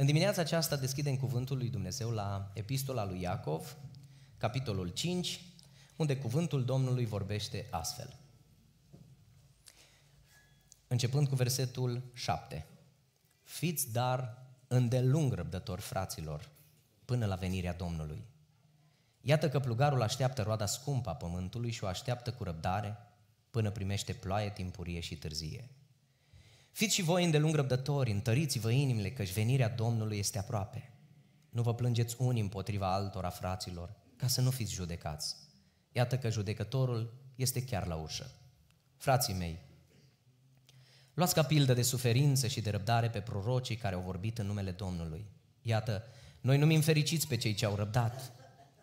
În dimineața aceasta deschidem cuvântul lui Dumnezeu la epistola lui Iacov, capitolul 5, unde cuvântul Domnului vorbește astfel. Începând cu versetul 7. Fiți dar îndelung răbdători fraților până la venirea Domnului. Iată că plugarul așteaptă roada scumpă a pământului și o așteaptă cu răbdare până primește ploaie timpurie și târzie. Fiți și voi îndelung răbdători, întăriți-vă inimile, căci venirea Domnului este aproape. Nu vă plângeți unii împotriva altora, fraților, ca să nu fiți judecați. Iată că judecătorul este chiar la ușă. Frații mei, luați ca pildă de suferință și de răbdare pe prorocii care au vorbit în numele Domnului. Iată, noi numim fericiți pe cei ce au răbdat.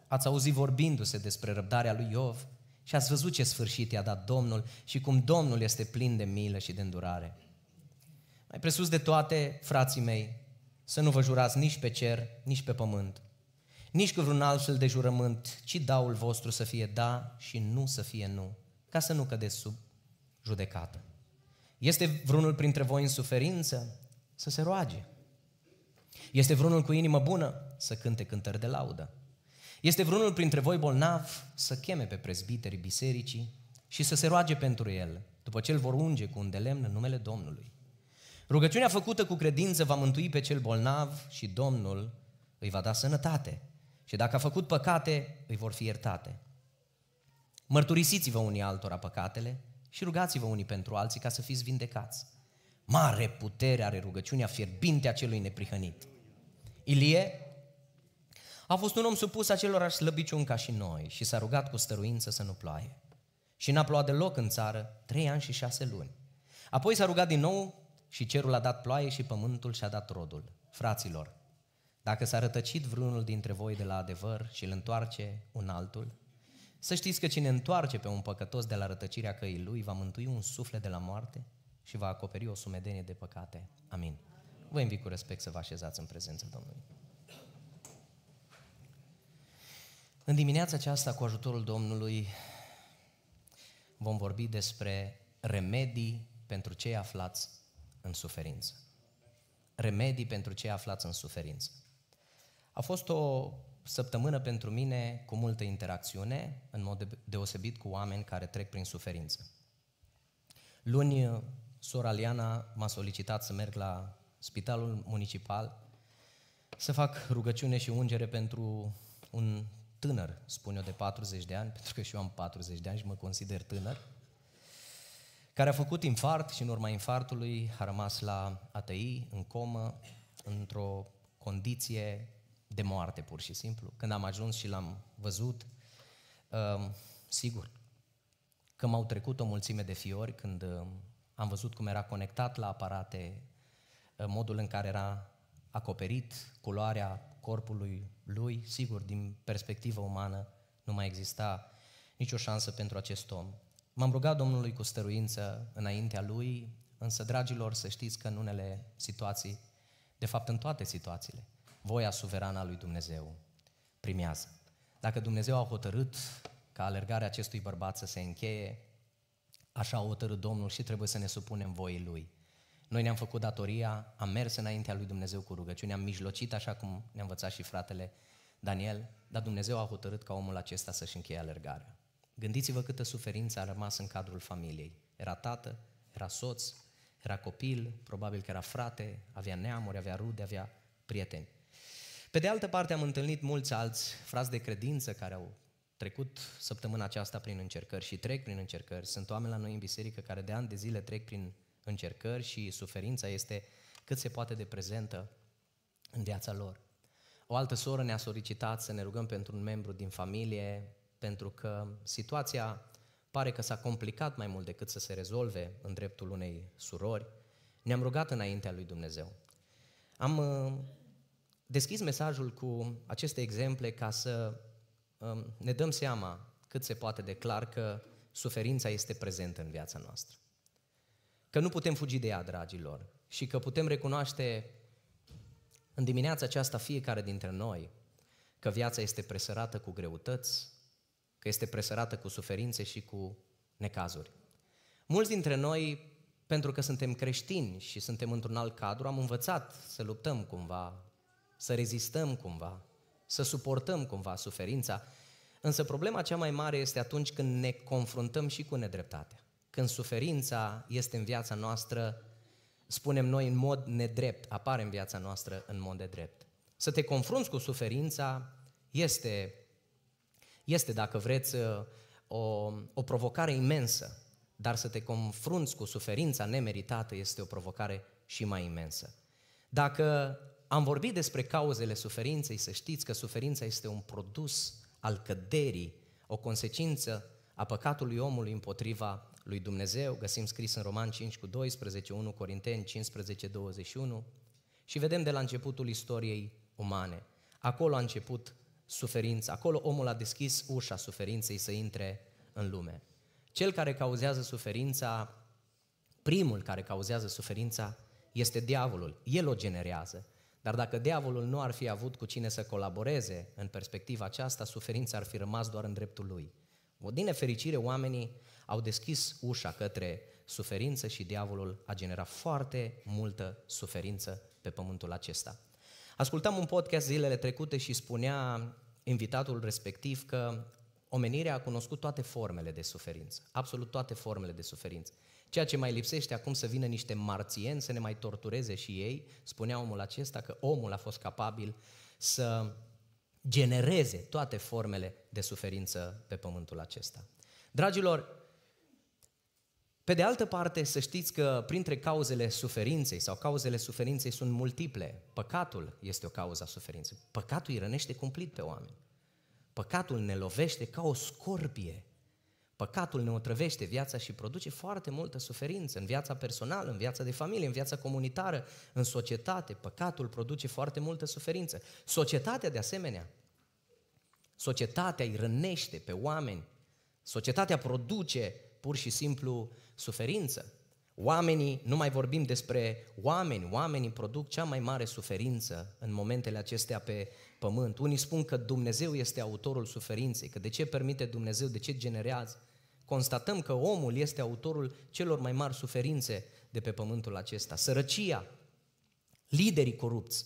Ați auzit vorbindu-se despre răbdarea lui Iov și ați văzut ce sfârșit i-a dat Domnul și cum Domnul este plin de milă și de îndurare. Mai presus de toate, frații mei, să nu vă jurați nici pe cer, nici pe pământ, nici cu vreun alt fel de jurământ, ci daul vostru să fie da și nu să fie nu, ca să nu cădeți sub judecată. Este vreunul printre voi în suferință? Să se roage. Este vreunul cu inimă bună? Să cânte cântări de laudă. Este vreunul printre voi bolnav? Să cheme pe prezbiterii bisericii și să se roage pentru el, după ce îl vor unge cu un de lemn în numele Domnului. Rugăciunea făcută cu credință va mântui pe cel bolnav și Domnul îi va da sănătate. Și dacă a făcut păcate, îi vor fi iertate. Mărturisiți-vă unii altora păcatele și rugați-vă unii pentru alții ca să fiți vindecați. Mare putere are rugăciunea fierbinte a celui neprihănit. Ilie a fost un om supus acelorași slăbiciun ca și noi și s-a rugat cu stăruință să nu ploaie. Și n-a plouat deloc în țară trei ani și șase luni. Apoi s-a rugat din nou și cerul a dat ploaie și pământul și-a dat rodul. Fraților, dacă s-a rătăcit vreunul dintre voi de la adevăr și îl întoarce un altul, să știți că cine întoarce pe un păcătos de la rătăcirea căii lui va mântui un suflet de la moarte și va acoperi o sumedenie de păcate. Amin. Vă invit cu respect să vă așezați în prezența Domnului. În dimineața aceasta, cu ajutorul Domnului, vom vorbi despre remedii pentru cei aflați în suferință. Remedii pentru cei aflați în suferință. A fost o săptămână pentru mine cu multă interacțiune, în mod deosebit cu oameni care trec prin suferință. Luni, sora Liana m-a solicitat să merg la spitalul municipal să fac rugăciune și ungere pentru un tânăr, spun eu, de 40 de ani, pentru că și eu am 40 de ani și mă consider tânăr, care a făcut infart și în urma infartului a rămas la ATI, în comă, într-o condiție de moarte, pur și simplu. Când am ajuns și l-am văzut, um, sigur că m-au trecut o mulțime de fiori când um, am văzut cum era conectat la aparate, uh, modul în care era acoperit, culoarea corpului lui, sigur, din perspectivă umană, nu mai exista nicio șansă pentru acest om. M-am rugat Domnului cu stăruință înaintea Lui, însă, dragilor, să știți că în unele situații, de fapt în toate situațiile, voia suverană a lui Dumnezeu primează. Dacă Dumnezeu a hotărât ca alergarea acestui bărbat să se încheie, așa a hotărât Domnul și trebuie să ne supunem voii Lui. Noi ne-am făcut datoria, am mers înaintea lui Dumnezeu cu rugăciune, am mijlocit așa cum ne-a învățat și fratele Daniel, dar Dumnezeu a hotărât ca omul acesta să-și încheie alergarea. Gândiți-vă câtă suferință a rămas în cadrul familiei. Era tată, era soț, era copil, probabil că era frate, avea neamuri, avea rude, avea prieteni. Pe de altă parte, am întâlnit mulți alți frați de credință care au trecut săptămâna aceasta prin încercări și trec prin încercări. Sunt oameni la noi în biserică care de ani de zile trec prin încercări și suferința este cât se poate de prezentă în viața lor. O altă soră ne-a solicitat să ne rugăm pentru un membru din familie pentru că situația pare că s-a complicat mai mult decât să se rezolve în dreptul unei surori. Ne-am rugat înaintea lui Dumnezeu. Am uh, deschis mesajul cu aceste exemple ca să um, ne dăm seama cât se poate de clar că suferința este prezentă în viața noastră. Că nu putem fugi de ea, dragilor, și că putem recunoaște în dimineața aceasta fiecare dintre noi că viața este presărată cu greutăți, că este presărată cu suferințe și cu necazuri. Mulți dintre noi, pentru că suntem creștini și suntem într-un alt cadru, am învățat să luptăm cumva, să rezistăm cumva, să suportăm cumva suferința, însă problema cea mai mare este atunci când ne confruntăm și cu nedreptatea. Când suferința este în viața noastră, spunem noi, în mod nedrept, apare în viața noastră în mod nedrept. Să te confrunți cu suferința este este, dacă vreți, uh, o, o provocare imensă, dar să te confrunți cu suferința nemeritată este o provocare și mai imensă. Dacă am vorbit despre cauzele suferinței, să știți că suferința este un produs al căderii, o consecință a păcatului omului împotriva lui Dumnezeu, găsim scris în Roman 5 cu 12, 1 Corinteni 15, 21 și vedem de la începutul istoriei umane. Acolo a început suferință. Acolo omul a deschis ușa suferinței să intre în lume. Cel care cauzează suferința, primul care cauzează suferința, este diavolul. El o generează. Dar dacă diavolul nu ar fi avut cu cine să colaboreze în perspectiva aceasta, suferința ar fi rămas doar în dreptul lui. Din nefericire, oamenii au deschis ușa către suferință și diavolul a generat foarte multă suferință pe pământul acesta. Ascultam un podcast zilele trecute și spunea invitatul respectiv că omenirea a cunoscut toate formele de suferință, absolut toate formele de suferință. Ceea ce mai lipsește acum să vină niște marțieni să ne mai tortureze și ei, spunea omul acesta că omul a fost capabil să genereze toate formele de suferință pe pământul acesta. Dragilor, pe de altă parte, să știți că printre cauzele suferinței sau cauzele suferinței sunt multiple. Păcatul este o cauză a suferinței. Păcatul îi rănește cumplit pe oameni. Păcatul ne lovește ca o scorpie. Păcatul ne otrăvește viața și produce foarte multă suferință în viața personală, în viața de familie, în viața comunitară, în societate. Păcatul produce foarte multă suferință. Societatea, de asemenea, societatea îi rănește pe oameni. Societatea produce pur și simplu suferință. Oamenii, nu mai vorbim despre oameni, oamenii produc cea mai mare suferință în momentele acestea pe pământ. Unii spun că Dumnezeu este autorul suferinței, că de ce permite Dumnezeu, de ce generează. Constatăm că omul este autorul celor mai mari suferințe de pe pământul acesta. Sărăcia, liderii corupți,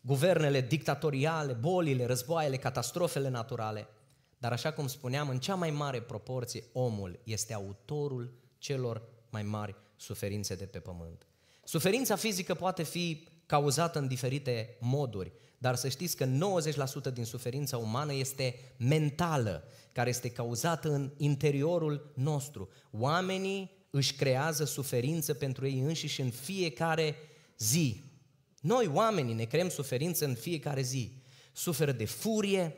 guvernele dictatoriale, bolile, războaiele, catastrofele naturale – dar așa cum spuneam, în cea mai mare proporție, omul este autorul celor mai mari suferințe de pe pământ. Suferința fizică poate fi cauzată în diferite moduri, dar să știți că 90% din suferința umană este mentală, care este cauzată în interiorul nostru. Oamenii își creează suferință pentru ei înșiși în fiecare zi. Noi, oamenii, ne creăm suferință în fiecare zi. Suferă de furie,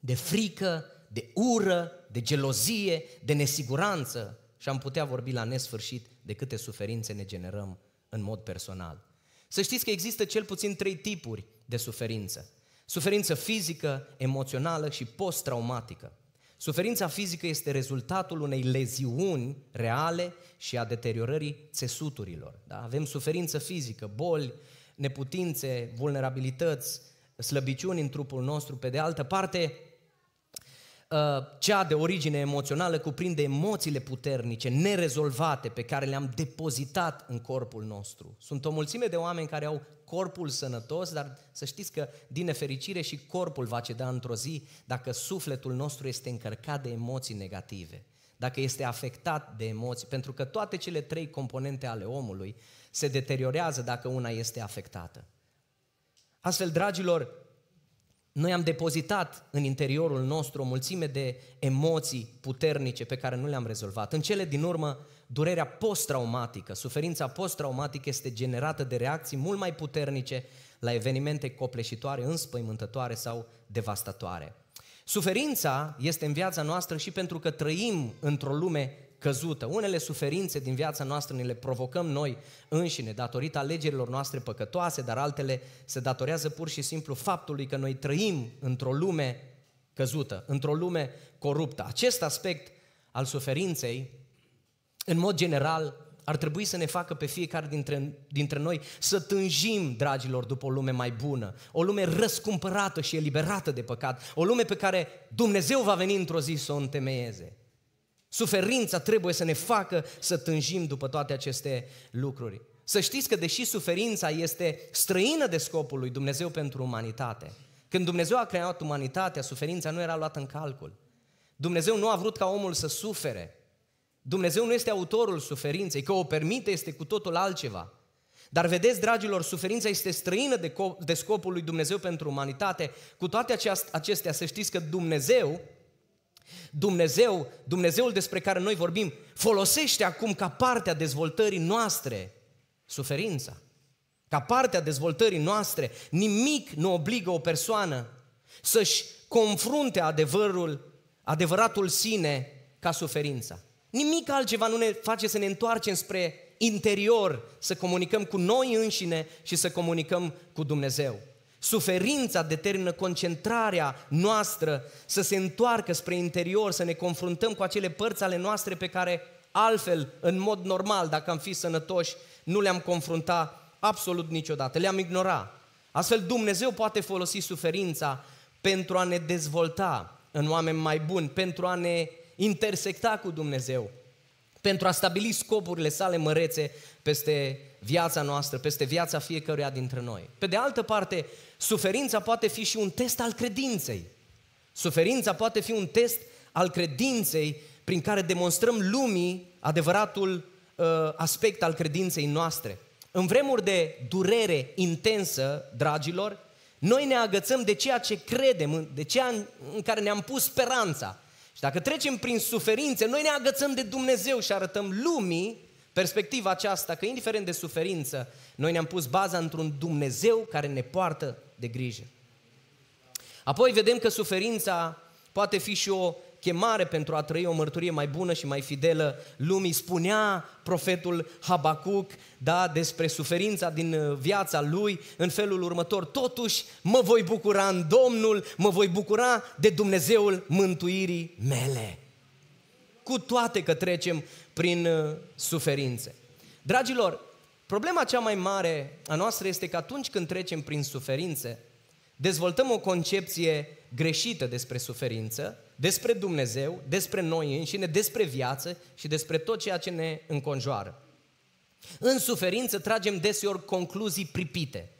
de frică, de ură, de gelozie, de nesiguranță și am putea vorbi la nesfârșit de câte suferințe ne generăm în mod personal. Să știți că există cel puțin trei tipuri de suferință. Suferință fizică, emoțională și post-traumatică. Suferința fizică este rezultatul unei leziuni reale și a deteriorării țesuturilor. Da? Avem suferință fizică, boli, neputințe, vulnerabilități, slăbiciuni în trupul nostru. Pe de altă parte, Uh, cea de origine emoțională cuprinde emoțiile puternice, nerezolvate, pe care le-am depozitat în corpul nostru. Sunt o mulțime de oameni care au corpul sănătos, dar să știți că, din nefericire, și corpul va ceda într-o zi dacă sufletul nostru este încărcat de emoții negative, dacă este afectat de emoții, pentru că toate cele trei componente ale omului se deteriorează dacă una este afectată. Astfel, dragilor, noi am depozitat în interiorul nostru o mulțime de emoții puternice pe care nu le-am rezolvat. În cele din urmă, durerea posttraumatică, suferința posttraumatică este generată de reacții mult mai puternice la evenimente copleșitoare, înspăimântătoare sau devastatoare. Suferința este în viața noastră și pentru că trăim într-o lume căzută. Unele suferințe din viața noastră ne le provocăm noi înșine, datorită alegerilor noastre păcătoase, dar altele se datorează pur și simplu faptului că noi trăim într-o lume căzută, într-o lume coruptă. Acest aspect al suferinței, în mod general, ar trebui să ne facă pe fiecare dintre, dintre noi să tânjim, dragilor, după o lume mai bună, o lume răscumpărată și eliberată de păcat, o lume pe care Dumnezeu va veni într-o zi să o întemeieze. Suferința trebuie să ne facă să tânjim după toate aceste lucruri. Să știți că deși suferința este străină de scopul lui Dumnezeu pentru umanitate, când Dumnezeu a creat umanitatea, suferința nu era luată în calcul. Dumnezeu nu a vrut ca omul să sufere. Dumnezeu nu este autorul suferinței, că o permite este cu totul altceva. Dar vedeți, dragilor, suferința este străină de, co- de scopul lui Dumnezeu pentru umanitate. Cu toate acestea, să știți că Dumnezeu Dumnezeu, Dumnezeul despre care noi vorbim, folosește acum ca parte a dezvoltării noastre suferința. Ca parte a dezvoltării noastre, nimic nu obligă o persoană să-și confrunte adevărul, adevăratul sine ca suferința. Nimic altceva nu ne face să ne întoarcem spre interior, să comunicăm cu noi înșine și să comunicăm cu Dumnezeu. Suferința determină concentrarea noastră să se întoarcă spre interior, să ne confruntăm cu acele părți ale noastre pe care altfel, în mod normal, dacă am fi sănătoși, nu le-am confrunta absolut niciodată, le-am ignora. Astfel Dumnezeu poate folosi suferința pentru a ne dezvolta în oameni mai buni, pentru a ne intersecta cu Dumnezeu, pentru a stabili scopurile sale mărețe peste viața noastră, peste viața fiecăruia dintre noi. Pe de altă parte, suferința poate fi și un test al credinței. Suferința poate fi un test al credinței prin care demonstrăm lumii adevăratul uh, aspect al credinței noastre. În vremuri de durere intensă, dragilor, noi ne agățăm de ceea ce credem, de ceea în care ne-am pus speranța. Și dacă trecem prin suferințe, noi ne agățăm de Dumnezeu și arătăm lumii perspectiva aceasta că indiferent de suferință, noi ne-am pus baza într-un Dumnezeu care ne poartă de grijă. Apoi vedem că suferința poate fi și o chemare pentru a trăi o mărturie mai bună și mai fidelă lumii. Spunea profetul Habacuc, da, despre suferința din uh, viața lui în felul următor. Totuși mă voi bucura în Domnul, mă voi bucura de Dumnezeul mântuirii mele. Cu toate că trecem prin uh, suferințe. Dragilor, problema cea mai mare a noastră este că atunci când trecem prin suferințe, dezvoltăm o concepție greșită despre suferință despre Dumnezeu, despre noi înșine, despre viață și despre tot ceea ce ne înconjoară. În suferință tragem deseori concluzii pripite.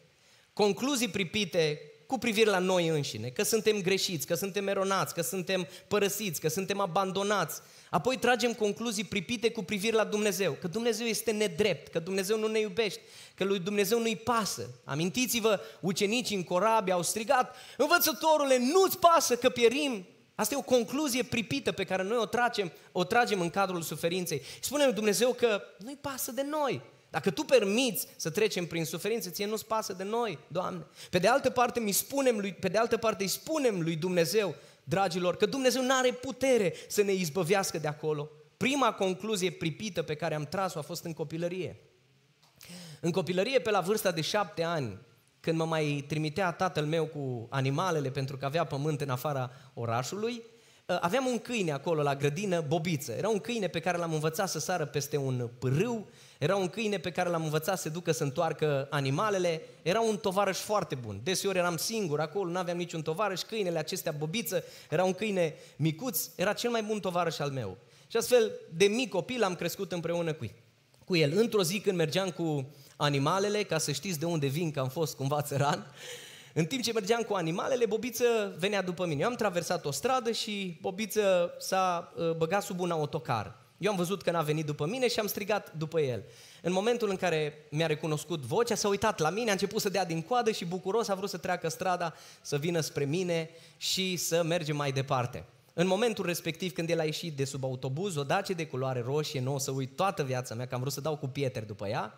Concluzii pripite cu privire la noi înșine, că suntem greșiți, că suntem eronați, că suntem părăsiți, că suntem abandonați. Apoi tragem concluzii pripite cu privire la Dumnezeu, că Dumnezeu este nedrept, că Dumnezeu nu ne iubește, că lui Dumnezeu nu-i pasă. Amintiți-vă, ucenicii în corabie au strigat, învățătorule, nu-ți pasă că pierim, Asta e o concluzie pripită pe care noi o tragem, o tragem în cadrul suferinței. Spune Dumnezeu că nu-i pasă de noi. Dacă tu permiți să trecem prin suferințe, ție nu-ți pasă de noi, Doamne. Pe de altă parte, mi spunem lui, pe de altă parte îi spunem lui Dumnezeu, dragilor, că Dumnezeu nu are putere să ne izbăvească de acolo. Prima concluzie pripită pe care am tras-o a fost în copilărie. În copilărie, pe la vârsta de șapte ani, când mă mai trimitea tatăl meu cu animalele pentru că avea pământ în afara orașului, ă, aveam un câine acolo la grădină, bobiță. Era un câine pe care l-am învățat să sară peste un pârâu, era un câine pe care l-am învățat să ducă să întoarcă animalele, era un tovarăș foarte bun. Deseori eram singur acolo, nu aveam niciun tovarăș, câinele acestea bobiță, era un câine micuț, era cel mai bun tovarăș al meu. Și astfel, de mic copil am crescut împreună cu, cu el. Într-o zi când mergeam cu animalele, ca să știți de unde vin, că am fost cumva țăran. În timp ce mergeam cu animalele, Bobiță venea după mine. Eu am traversat o stradă și Bobiță s-a uh, băgat sub un autocar. Eu am văzut că n-a venit după mine și am strigat după el. În momentul în care mi-a recunoscut vocea, s-a uitat la mine, a început să dea din coadă și bucuros a vrut să treacă strada, să vină spre mine și să mergem mai departe. În momentul respectiv, când el a ieșit de sub autobuz, o dace de culoare roșie, nu o să uit toată viața mea, că am vrut să dau cu pietre după ea,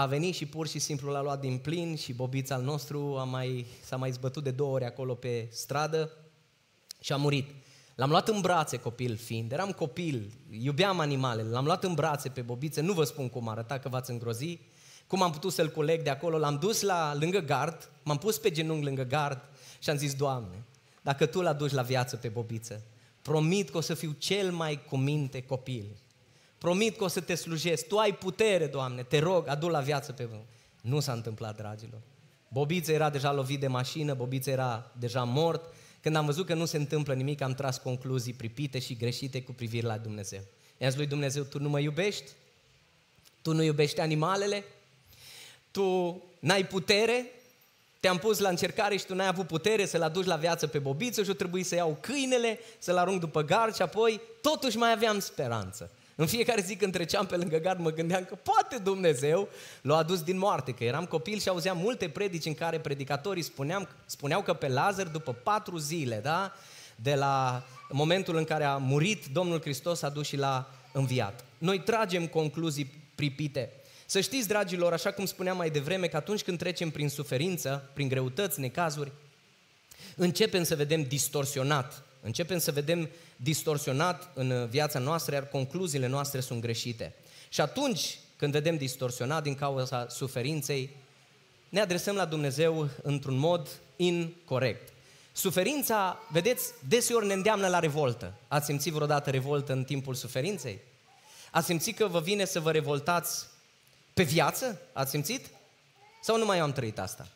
a venit și pur și simplu l-a luat din plin și bobița al nostru a mai, s-a mai zbătut de două ori acolo pe stradă și a murit. L-am luat în brațe copil fiind, eram copil, iubeam animalele, l-am luat în brațe pe bobiță, nu vă spun cum arăta că v-ați îngrozi, cum am putut să-l coleg de acolo, l-am dus la lângă gard, m-am pus pe genunchi lângă gard și am zis, Doamne, dacă Tu l aduci la viață pe bobiță, promit că o să fiu cel mai cuminte copil Promit că o să te slujesc. Tu ai putere, Doamne. Te rog, adu la viață pe pământ. Nu s-a întâmplat, dragilor. Bobița era deja lovit de mașină, Bobița era deja mort. Când am văzut că nu se întâmplă nimic, am tras concluzii pripite și greșite cu privire la Dumnezeu. i lui Dumnezeu, tu nu mă iubești? Tu nu iubești animalele? Tu n-ai putere? Te-am pus la încercare și tu n-ai avut putere să-l aduci la viață pe bobiță și o trebuie să iau câinele, să-l arunc după gar și apoi totuși mai aveam speranță. În fiecare zi când treceam pe lângă gard, mă gândeam că poate Dumnezeu l-a adus din moarte, că eram copil și auzeam multe predici în care predicatorii spuneam, spuneau că pe Lazar, după patru zile, da, de la momentul în care a murit, Domnul Hristos a dus și l-a înviat. Noi tragem concluzii pripite. Să știți, dragilor, așa cum spuneam mai devreme, că atunci când trecem prin suferință, prin greutăți, necazuri, începem să vedem distorsionat Începem să vedem distorsionat în viața noastră, iar concluziile noastre sunt greșite. Și atunci când vedem distorsionat din cauza suferinței, ne adresăm la Dumnezeu într-un mod incorrect. Suferința, vedeți, deseori ne îndeamnă la revoltă. Ați simțit vreodată revoltă în timpul suferinței? Ați simțit că vă vine să vă revoltați pe viață? Ați simțit? Sau nu mai am trăit asta?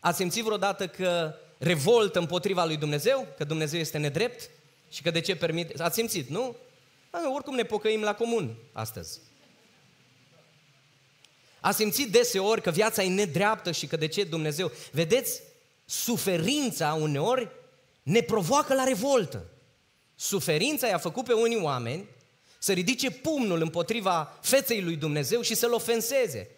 Ați simțit vreodată că revoltă împotriva lui Dumnezeu, că Dumnezeu este nedrept și că de ce permite... Ați simțit, nu? A, oricum ne pocăim la comun astăzi. A simțit deseori că viața e nedreaptă și că de ce Dumnezeu... Vedeți, suferința uneori ne provoacă la revoltă. Suferința i-a făcut pe unii oameni să ridice pumnul împotriva feței lui Dumnezeu și să-l ofenseze.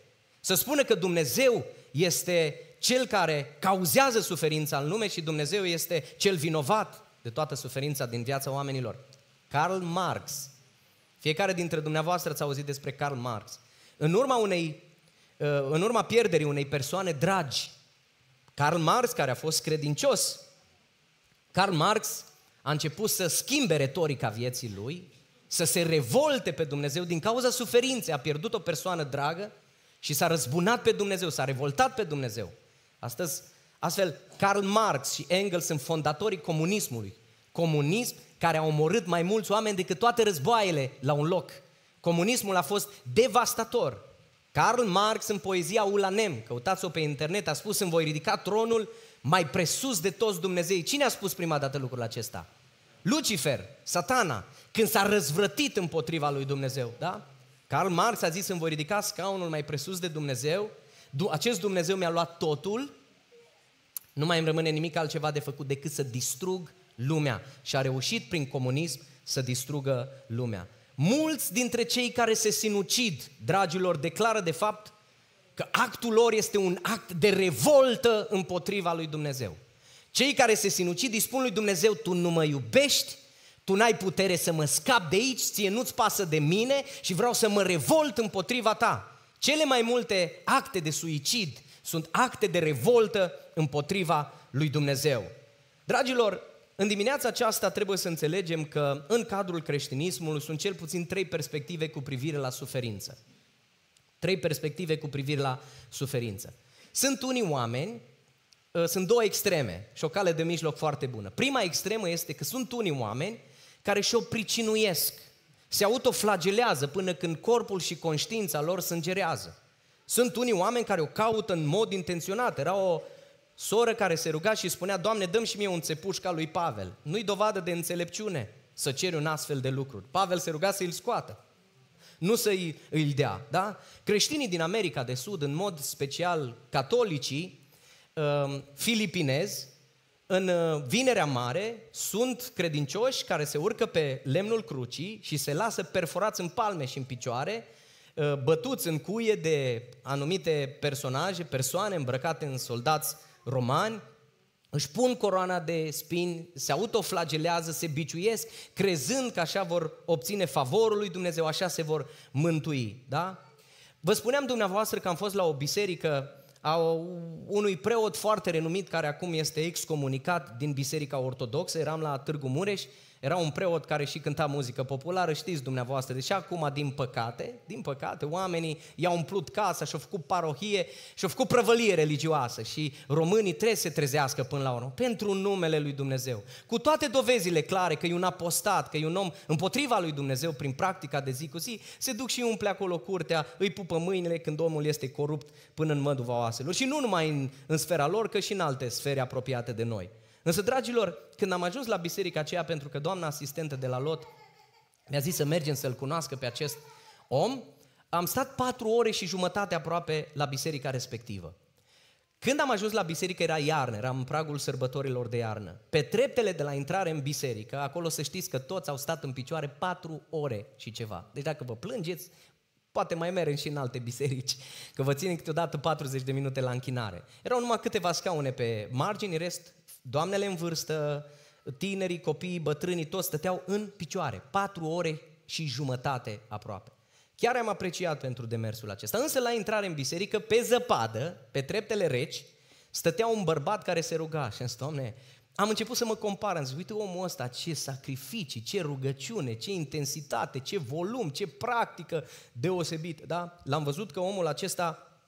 Să spună că Dumnezeu este cel care cauzează suferința în lume și Dumnezeu este cel vinovat de toată suferința din viața oamenilor. Karl Marx. Fiecare dintre dumneavoastră ați auzit despre Karl Marx. În urma, unei, uh, în urma pierderii unei persoane dragi, Karl Marx, care a fost credincios, Karl Marx a început să schimbe retorica vieții lui, să se revolte pe Dumnezeu din cauza suferinței. A pierdut o persoană dragă și s-a răzbunat pe Dumnezeu, s-a revoltat pe Dumnezeu. Astăzi, astfel, Karl Marx și Engels sunt fondatorii comunismului. Comunism care a omorât mai mulți oameni decât toate războaiele la un loc. Comunismul a fost devastator. Karl Marx în poezia Ulanem, căutați-o pe internet, a spus îmi voi ridica tronul mai presus de toți Dumnezei. Cine a spus prima dată lucrul acesta? Lucifer, satana, când s-a răzvrătit împotriva lui Dumnezeu, da? Karl Marx a zis, îmi voi ridica scaunul mai presus de Dumnezeu, acest Dumnezeu mi-a luat totul nu mai îmi rămâne nimic altceva de făcut decât să distrug lumea. Și a reușit prin comunism să distrugă lumea. Mulți dintre cei care se sinucid, dragilor, declară de fapt că actul lor este un act de revoltă împotriva lui Dumnezeu. Cei care se sinucid îi spun lui Dumnezeu, tu nu mă iubești, tu n-ai putere să mă scap de aici, ție nu-ți pasă de mine și vreau să mă revolt împotriva ta. Cele mai multe acte de suicid sunt acte de revoltă împotriva lui Dumnezeu. Dragilor, în dimineața aceasta trebuie să înțelegem că în cadrul creștinismului sunt cel puțin trei perspective cu privire la suferință. Trei perspective cu privire la suferință. Sunt unii oameni, ă, sunt două extreme și o cale de mijloc foarte bună. Prima extremă este că sunt unii oameni care și-o pricinuiesc, se autoflagelează până când corpul și conștiința lor sângerează. Sunt unii oameni care o caută în mod intenționat. Era o soră care se ruga și spunea, Doamne, dăm și mie un țepuș ca lui Pavel. Nu-i dovadă de înțelepciune să ceri un astfel de lucru. Pavel se ruga să-l scoată, nu să-i îl dea. Da? Creștinii din America de Sud, în mod special catolicii, um, filipinezi, în uh, Vinerea Mare sunt credincioși care se urcă pe lemnul crucii și se lasă perforați în palme și în picioare Uh, bătuți în cuie de anumite personaje, persoane îmbrăcate în soldați romani, își pun coroana de spini, se autoflagelează, se biciuiesc, crezând că așa vor obține favorul lui Dumnezeu, așa se vor mântui. Da? Vă spuneam dumneavoastră că am fost la o biserică a unui preot foarte renumit care acum este excomunicat din Biserica Ortodoxă, eram la Târgu Mureș era un preot care și cânta muzică populară, știți dumneavoastră. Deci acum, din păcate, din păcate, oamenii i-au umplut casa și-au făcut parohie și-au făcut prăvălie religioasă și românii trebuie să se trezească până la urmă, pentru numele lui Dumnezeu. Cu toate dovezile clare că e un apostat, că e un om împotriva lui Dumnezeu prin practica de zi cu zi, se duc și umple acolo curtea, îi pupă mâinile când omul este corupt până în măduva oaselor. Și nu numai în, în sfera lor, că și în alte sfere apropiate de noi. Însă, dragilor, când am ajuns la biserica aceea, pentru că doamna asistentă de la Lot mi-a zis să mergem să-l cunoască pe acest om, am stat patru ore și jumătate aproape la biserica respectivă. Când am ajuns la biserică era iarnă, eram în pragul sărbătorilor de iarnă. Pe treptele de la intrare în biserică, acolo să știți că toți au stat în picioare patru ore și ceva. Deci dacă vă plângeți, poate mai merg și în alte biserici, că vă ținem câteodată 40 de minute la închinare. Erau numai câteva scaune pe margini, rest Doamnele în vârstă, tinerii, copiii, bătrânii, toți stăteau în picioare, patru ore și jumătate aproape. Chiar am apreciat pentru demersul acesta. Însă la intrare în biserică, pe zăpadă, pe treptele reci, stătea un bărbat care se ruga și am zis, Doamne, am început să mă compar, am zis, uite omul ăsta, ce sacrificii, ce rugăciune, ce intensitate, ce volum, ce practică deosebită, da? L-am văzut că omul acesta,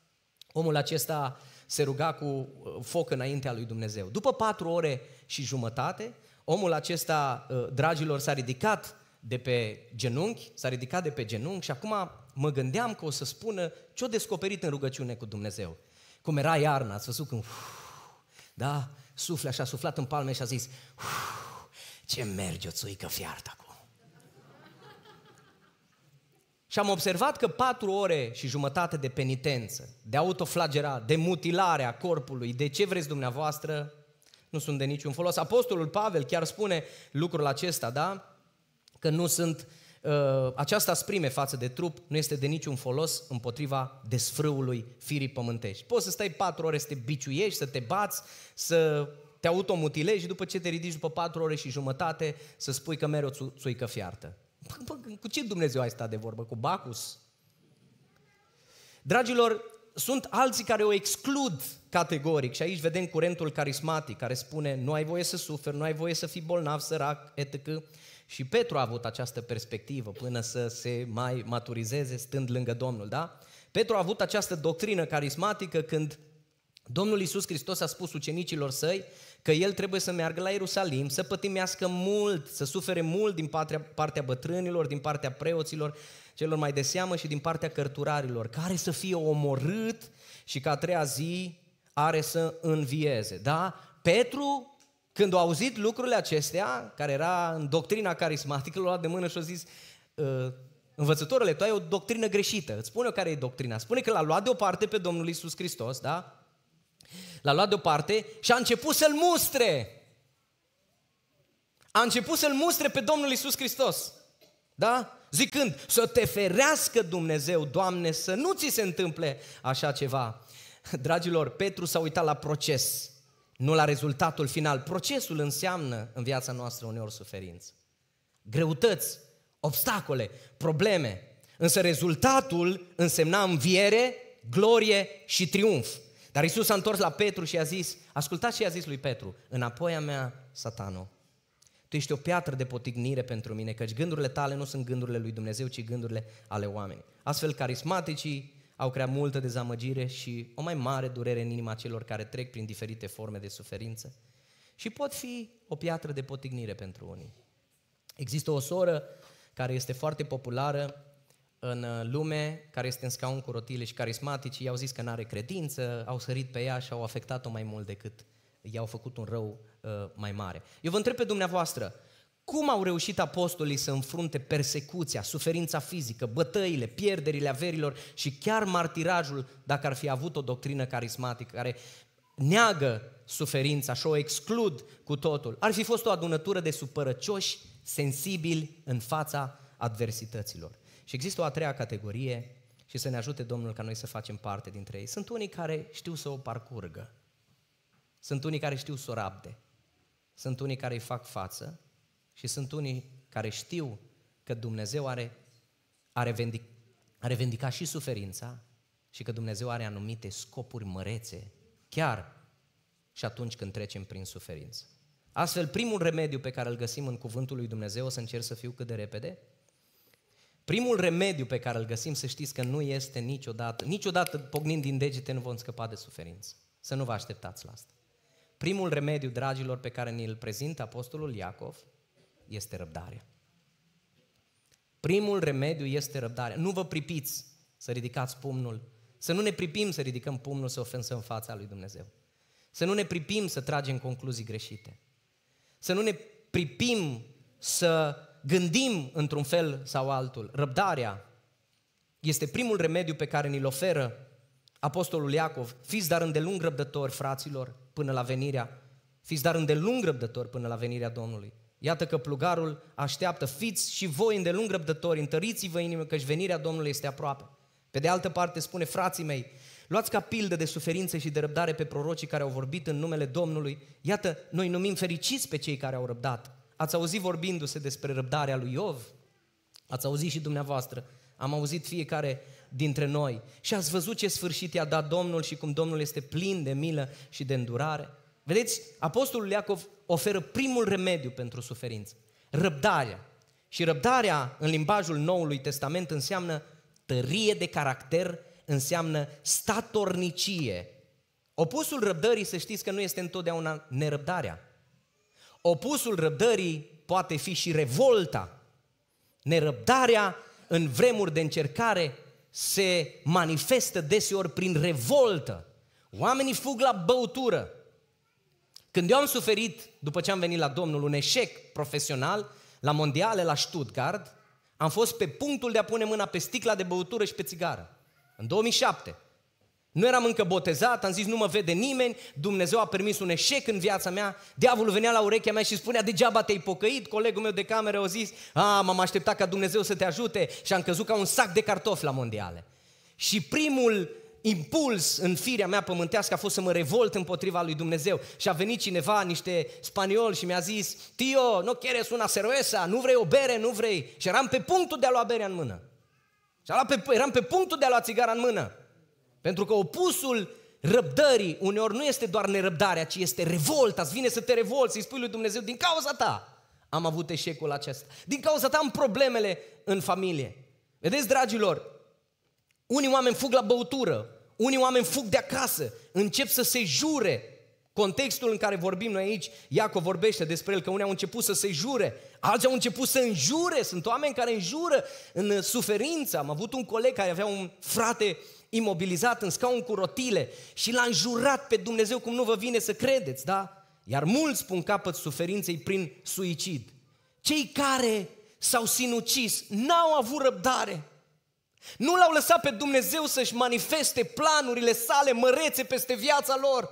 omul acesta uh, se ruga cu uh, foc înaintea lui Dumnezeu. După patru ore și jumătate, omul acesta, uh, dragilor, s-a ridicat de pe genunchi, s-a ridicat de pe genunchi și acum mă gândeam că o să spună ce-o descoperit în rugăciune cu Dumnezeu. Cum era iarna, ați văzut când, da, sufle așa, a suflat în palme și a zis, ce merge o țuică fiartă acum. Și am observat că patru ore și jumătate de penitență, de autoflagera, de mutilare a corpului, de ce vreți dumneavoastră, nu sunt de niciun folos. Apostolul Pavel chiar spune lucrul acesta, da? Că nu sunt, uh, această sprime față de trup nu este de niciun folos împotriva desfrâului firii pământești. Poți să stai patru ore să te biciuiești, să te bați, să te automutilezi și după ce te ridici după patru ore și jumătate să spui că mereu țuică fiartă. Bă, păi, păi, cu ce Dumnezeu ai stat de vorbă? Cu Bacus? Dragilor, sunt alții care o exclud categoric și aici vedem curentul carismatic care spune nu ai voie să suferi, nu ai voie să fii bolnav, sărac, etc. Și Petru a avut această perspectivă până să se mai maturizeze stând lângă Domnul, da? Petru a avut această doctrină carismatică când Domnul Iisus Hristos a spus ucenicilor săi că el trebuie să meargă la Ierusalim, să pătimească mult, să sufere mult din partea, partea bătrânilor, din partea preoților, celor mai de seamă și din partea cărturarilor, care să fie omorât și ca a treia zi are să învieze. Da? Petru, când a auzit lucrurile acestea, care era în doctrina carismatică, l-a luat de mână și a zis, ă, învățătorule, tu ai o doctrină greșită, îți spune care e doctrina. Spune că l-a luat deoparte pe Domnul Isus Hristos, da? L-a luat deoparte și a început să-l mustre. A început să-l mustre pe Domnul Isus Hristos. Da? Zicând, să te ferească Dumnezeu, Doamne, să nu ți se întâmple așa ceva. Dragilor, Petru s-a uitat la proces, nu la rezultatul final. Procesul înseamnă în viața noastră uneori suferință. Greutăți, obstacole, probleme. Însă rezultatul însemna înviere, glorie și triumf. Dar Isus s-a întors la Petru și a zis, ascultați ce a zis lui Petru, înapoi a mea, satano. Tu ești o piatră de potignire pentru mine, căci gândurile tale nu sunt gândurile lui Dumnezeu, ci gândurile ale oamenilor. Astfel, carismaticii au creat multă dezamăgire și o mai mare durere în inima celor care trec prin diferite forme de suferință și pot fi o piatră de potignire pentru unii. Există o soră care este foarte populară în uh, lume, care este în scaun cu rotile și carismatici, i-au zis că nu are credință, au sărit pe ea și au afectat-o mai mult decât i-au făcut un rău uh, mai mare. Eu vă întreb pe dumneavoastră, cum au reușit apostolii să înfrunte persecuția, suferința fizică, bătăile, pierderile averilor și chiar martirajul dacă ar fi avut o doctrină carismatică care neagă suferința și o exclud cu totul? Ar fi fost o adunătură de supărăcioși, sensibili în fața adversităților. Și există o a treia categorie și să ne ajute Domnul ca noi să facem parte dintre ei. Sunt unii care știu să o parcurgă. Sunt unii care știu să o rabde. Sunt unii care îi fac față și sunt unii care știu că Dumnezeu are, are, vindic, are vindicat și suferința și că Dumnezeu are anumite scopuri mărețe, chiar și atunci când trecem prin suferință. Astfel, primul remediu pe care îl găsim în cuvântul lui Dumnezeu, o să încerc să fiu cât de repede, Primul remediu pe care îl găsim, să știți că nu este niciodată, niciodată pognind din degete nu vom scăpa de suferință. Să nu vă așteptați la asta. Primul remediu, dragilor, pe care ni-l prezintă Apostolul Iacov, este răbdarea. Primul remediu este răbdarea. Nu vă pripiți să ridicați pumnul, să nu ne pripim să ridicăm pumnul, să ofensăm fața lui Dumnezeu. Să nu ne pripim să tragem concluzii greșite. Să nu ne pripim să gândim într-un fel sau altul. Răbdarea este primul remediu pe care ni-l oferă Apostolul Iacov. Fiți dar îndelung răbdători, fraților, până la venirea. Fiți dar îndelung răbdători până la venirea Domnului. Iată că plugarul așteaptă. Fiți și voi îndelung răbdători, întăriți-vă inimă, căci venirea Domnului este aproape. Pe de altă parte spune, frații mei, Luați ca pildă de suferințe și de răbdare pe prorocii care au vorbit în numele Domnului. Iată, noi numim fericiți pe cei care au răbdat. Ați auzit vorbindu-se despre răbdarea lui Iov? Ați auzit și dumneavoastră. Am auzit fiecare dintre noi. Și ați văzut ce sfârșit i-a dat Domnul și cum Domnul este plin de milă și de îndurare. Vedeți, Apostolul Iacov oferă primul remediu pentru suferință. Răbdarea. Și răbdarea în limbajul Noului Testament înseamnă tărie de caracter, înseamnă statornicie. Opusul răbdării, să știți că nu este întotdeauna nerăbdarea. Opusul răbdării poate fi și revolta. Nerăbdarea în vremuri de încercare se manifestă deseori prin revoltă. Oamenii fug la băutură. Când eu am suferit, după ce am venit la Domnul, un eșec profesional, la mondiale, la Stuttgart, am fost pe punctul de a pune mâna pe sticla de băutură și pe țigară. În 2007. Nu eram încă botezat, am zis nu mă vede nimeni, Dumnezeu a permis un eșec în viața mea, diavolul venea la urechea mea și spunea degeaba te-ai pocăit, colegul meu de cameră a zis, a, m-am așteptat ca Dumnezeu să te ajute și am căzut ca un sac de cartofi la mondiale. Și primul impuls în firea mea pământească a fost să mă revolt împotriva lui Dumnezeu. Și a venit cineva, niște spanioli și mi-a zis, Tio, no quieres una cerveza, nu vrei o bere, nu vrei. Și eram pe punctul de a lua berea în mână. Și eram pe punctul de a lua țigara în mână. Pentru că opusul răbdării uneori nu este doar nerăbdarea, ci este revolta. Îți vine să te revolți, să-i spui lui Dumnezeu, din cauza ta am avut eșecul acesta. Din cauza ta am problemele în familie. Vedeți, dragilor, unii oameni fug la băutură, unii oameni fug de acasă, încep să se jure. Contextul în care vorbim noi aici, Iacov vorbește despre el, că unii au început să se jure, alții au început să înjure. Sunt oameni care înjură în suferință. Am avut un coleg care avea un frate uh, imobilizat în scaun cu rotile și l-a înjurat pe Dumnezeu cum nu vă vine să credeți, da? Iar mulți pun capăt suferinței prin suicid. Cei care s-au sinucis n-au avut răbdare. Nu l-au lăsat pe Dumnezeu să-și manifeste planurile sale mărețe peste viața lor.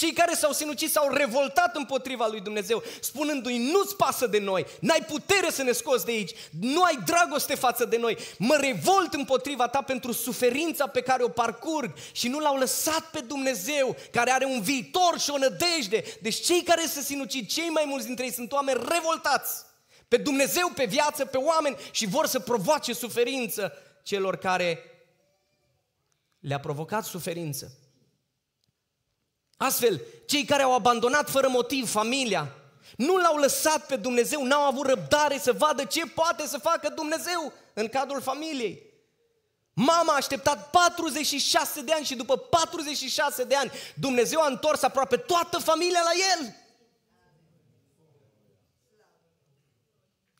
Cei care s-au sinucis s-au revoltat împotriva lui Dumnezeu, spunându-i, nu-ți pasă de noi, n-ai putere să ne scoți de aici, nu ai dragoste față de noi, mă revolt împotriva ta pentru suferința pe care o parcurg și nu l-au lăsat pe Dumnezeu, care are un viitor și o nădejde. Deci cei care se sinucid, cei mai mulți dintre ei sunt oameni revoltați pe Dumnezeu, pe viață, pe oameni și vor să provoace suferință celor care le-a provocat suferință. Astfel, cei care au abandonat fără motiv familia, nu l-au lăsat pe Dumnezeu, n-au avut răbdare să vadă ce poate să facă Dumnezeu în cadrul familiei. Mama a așteptat 46 de ani și după 46 de ani Dumnezeu a întors aproape toată familia la el.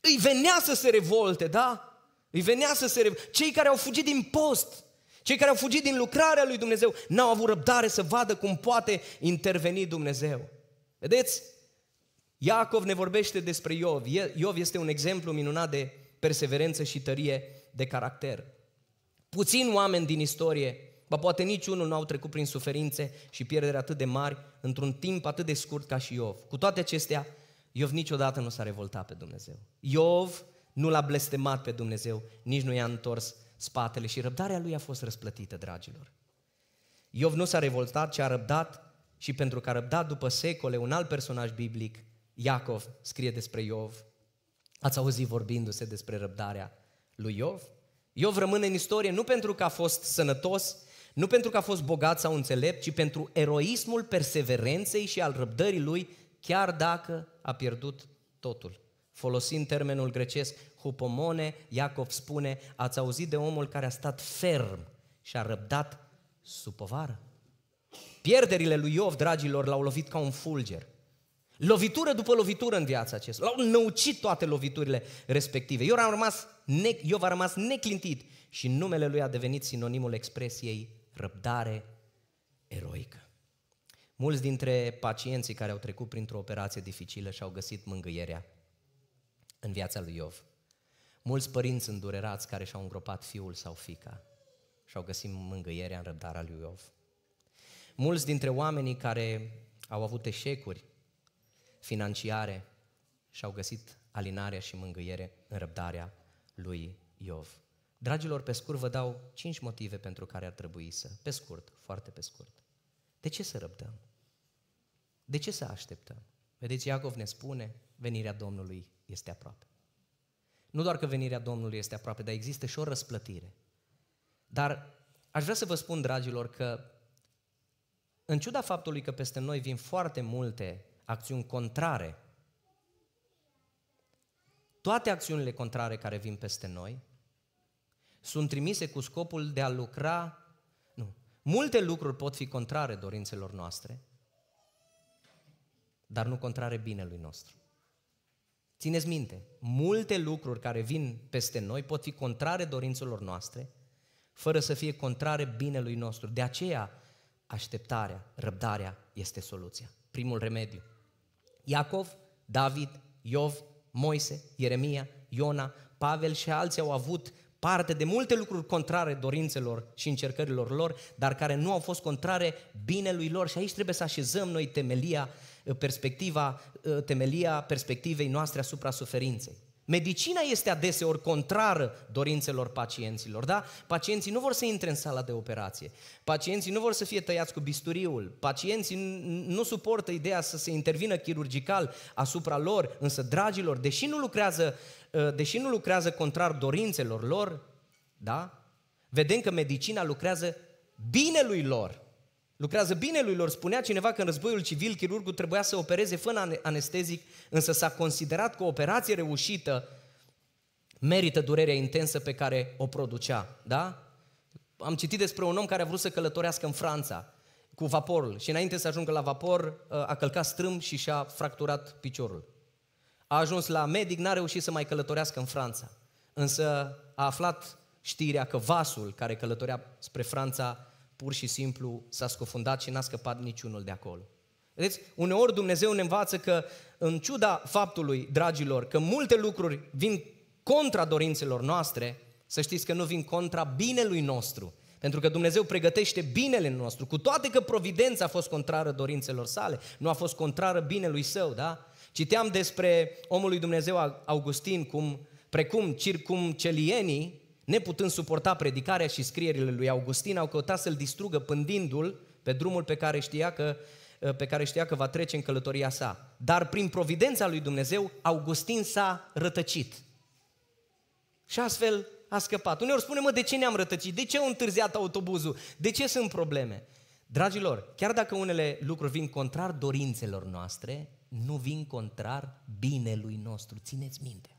Îi venea să se revolte, da? Îi venea să se revolte. Cei care au fugit din post, cei care au fugit din lucrarea lui Dumnezeu n-au avut răbdare să vadă cum poate interveni Dumnezeu. Vedeți? Iacov ne vorbește despre Iov. Iov este un exemplu minunat de perseverență și tărie de caracter. Puțin oameni din istorie, ba poate niciunul nu au trecut prin suferințe și pierdere atât de mari într-un timp atât de scurt ca și Iov. Cu toate acestea, Iov niciodată nu s-a revoltat pe Dumnezeu. Iov nu l-a blestemat pe Dumnezeu, nici nu i-a întors spatele și răbdarea lui a fost răsplătită, dragilor. Iov nu s-a revoltat, ci a răbdat și pentru că a răbdat după secole un alt personaj biblic, Iacov, scrie despre Iov. Ați auzit vorbindu-se despre răbdarea lui Iov? Iov rămâne în istorie nu pentru că a fost sănătos, nu pentru că a fost bogat sau înțelept, ci pentru eroismul perseverenței și al răbdării lui, chiar dacă a pierdut totul. Folosind termenul grecesc hupomone, Iacov spune, ați auzit de omul care a stat ferm și a răbdat sub povară? Pierderile lui Iov, dragilor, l-au lovit ca un fulger. Lovitură după lovitură în viața acestui. L-au năucit toate loviturile respective. Iov a rămas, ne, Iov a rămas neclintit și numele lui a devenit sinonimul expresiei răbdare eroică. Mulți dintre pacienții care au trecut printr-o operație dificilă și-au găsit mângâierea în viața lui Iov. Mulți părinți îndurerați care și-au îngropat fiul sau fica și-au găsit mângâierea în răbdarea lui Iov. Mulți dintre oamenii care au avut eșecuri financiare și-au găsit alinarea și mângâiere în răbdarea lui Iov. Dragilor, pe scurt vă dau cinci motive pentru care ar trebui să, pe scurt, foarte pe scurt. De ce să răbdăm? De ce să așteptăm? Vedeți, Iacov ne spune venirea Domnului este aproape. Nu doar că venirea Domnului este aproape, dar există și o răsplătire. Dar aș vrea să vă spun, dragilor, că în ciuda faptului că peste noi vin foarte multe acțiuni contrare, toate acțiunile contrare care vin peste noi sunt trimise cu scopul de a lucra. Nu. Multe lucruri pot fi contrare dorințelor noastre, dar nu contrare binelui nostru. Țineți minte, multe lucruri care vin peste noi pot fi contrare dorințelor noastre, fără să fie contrare binelui nostru. De aceea, așteptarea, răbdarea este soluția. Primul remediu. Iacov, David, Iov, Moise, Ieremia, Iona, Pavel și alții au avut parte de multe lucruri contrare dorințelor și încercărilor lor, dar care nu au fost contrare binelui lor. Și aici trebuie să așezăm noi temelia perspectiva, temelia perspectivei noastre asupra suferinței. Medicina este adeseori contrară dorințelor pacienților, da? Pacienții nu vor să intre în sala de operație, pacienții nu vor să fie tăiați cu bisturiul, pacienții nu suportă ideea să se intervină chirurgical asupra lor, însă, dragilor, deși nu lucrează, deși nu lucrează contrar dorințelor lor, da? Vedem că medicina lucrează binelui lor. Lucrează bine lui lor. Spunea cineva că în războiul civil chirurgul trebuia să opereze fără anestezic, însă s-a considerat că o operație reușită merită durerea intensă pe care o producea. Da? Am citit despre un om care a vrut să călătorească în Franța cu vaporul și înainte să ajungă la vapor ă, a călcat strâmb și și-a fracturat piciorul. A ajuns la medic, n-a reușit să mai călătorească în Franța, însă a aflat știrea că vasul care călătorea spre Franța pur și simplu s-a scufundat și n-a scăpat niciunul de acolo. Vedeți, uneori Dumnezeu ne învață că, în ciuda faptului, dragilor, că multe lucruri vin contra dorințelor noastre, să știți că nu vin contra binelui nostru, pentru că Dumnezeu pregătește binele nostru, cu toate că providența a fost contrară dorințelor sale, nu a fost contrară binelui său, da? Citeam despre omul lui Dumnezeu Augustin, cum, precum circumcelienii, neputând suporta predicarea și scrierile lui Augustin, au căutat să-l distrugă pândindu-l pe drumul pe care știa că eh, pe care știa că va trece în călătoria sa. Dar prin providența lui Dumnezeu, Augustin s-a rătăcit. Și astfel a scăpat. Uneori spune, mă, de ce ne-am rătăcit? De ce a întârziat autobuzul? De ce sunt probleme? Dragilor, chiar dacă unele lucruri vin contrar dorințelor noastre, nu vin contrar binelui nostru. Țineți minte.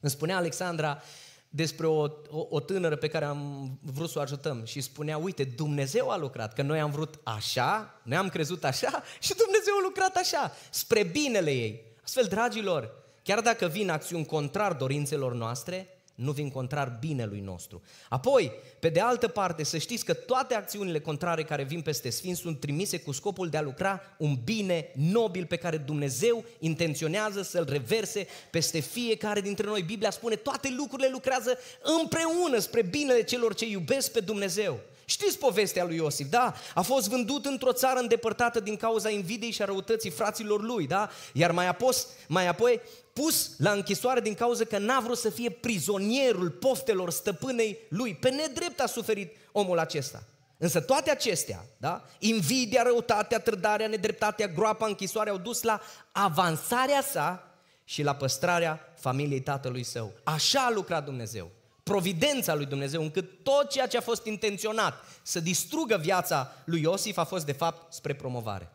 Îmi spunea Alexandra despre o, o, o tânără pe care am vrut să o ajutăm și spunea, uite, Dumnezeu a lucrat, că noi am vrut așa, noi am crezut așa și Dumnezeu a lucrat așa, spre binele ei. Astfel, dragilor, chiar dacă vin acțiuni contrar dorințelor noastre, nu vin contrar binelui nostru. Apoi, pe de altă parte, să știți că toate acțiunile contrare care vin peste Sfinț sunt trimise cu scopul de a lucra un bine nobil pe care Dumnezeu intenționează să-l reverse peste fiecare dintre noi. Biblia spune, toate lucrurile lucrează împreună spre binele celor ce iubesc pe Dumnezeu. Știți povestea lui Iosif, da? A fost vândut într-o țară îndepărtată din cauza invidiei și a răutății fraților lui, da? Iar mai, apos, mai apoi pus la închisoare din cauza că n-a vrut să fie prizonierul poftelor stăpânei lui. Pe nedrept a suferit omul acesta. Însă toate acestea, da? invidia, răutatea, trădarea, nedreptatea, groapa, închisoare au dus la avansarea sa și la păstrarea familiei tatălui său. Așa a lucrat Dumnezeu providența lui Dumnezeu, încât tot ceea ce a fost intenționat să distrugă viața lui Iosif a fost de fapt spre promovare.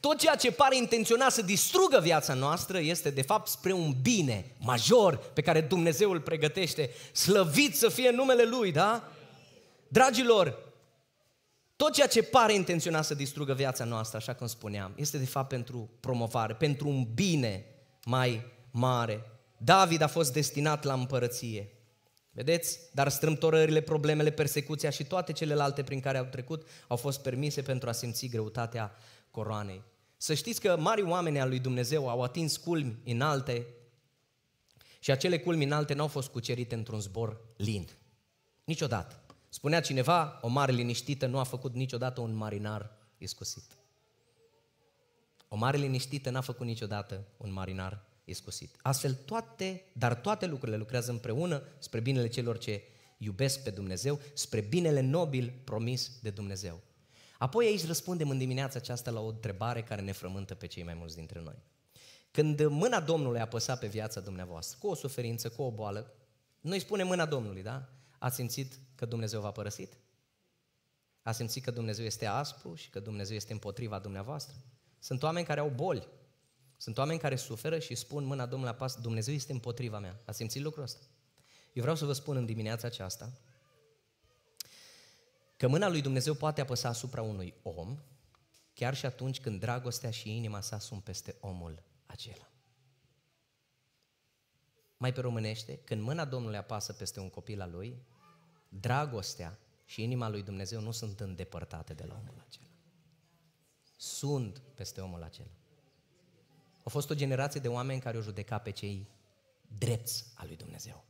Tot ceea ce pare intenționat să distrugă viața noastră este de fapt spre un bine major pe care Dumnezeu îl pregătește. Slăvit să fie numele Lui, da? Dragilor, tot ceea ce pare intenționat să distrugă viața noastră, așa cum spuneam, este de fapt pentru promovare, pentru un bine mai mare. David a fost destinat la împărăție. Vedeți? Dar strâmtorările, problemele, persecuția și toate celelalte prin care au trecut au fost permise pentru a simți greutatea coroanei. Să știți că mari oameni al lui Dumnezeu au atins culmi înalte și acele culmi înalte n-au fost cucerite într-un zbor lin. Niciodată. Spunea cineva, o mare liniștită nu a făcut niciodată un marinar iscusit. O mare liniștită n-a făcut niciodată un marinar iscusit. Astfel toate, dar toate lucrurile lucrează împreună spre binele celor ce iubesc pe Dumnezeu, spre binele nobil promis de Dumnezeu. Apoi aici răspundem în dimineața aceasta la o întrebare care ne frământă pe cei mai mulți dintre noi. Când mâna Domnului a apăsa pe viața dumneavoastră, cu o suferință, cu o boală, noi spunem mâna Domnului, da? Ați simțit că Dumnezeu v-a părăsit? Ați simțit că Dumnezeu este aspru și că Dumnezeu este împotriva dumneavoastră? Sunt oameni care au boli, sunt oameni care suferă și spun mâna Domnului apas, pas, Dumnezeu este împotriva mea. Ați simțit lucrul ăsta? Eu vreau să vă spun în dimineața aceasta că mâna lui Dumnezeu poate apăsa asupra unui om chiar și atunci când dragostea și inima sa sunt peste omul acela. Mai pe românește, când mâna Domnului apasă peste un copil al lui, dragostea și inima lui Dumnezeu nu sunt îndepărtate de la omul acela. Sunt peste omul acela. Au fost o generație de oameni care o judeca pe cei drepți al lui Dumnezeu.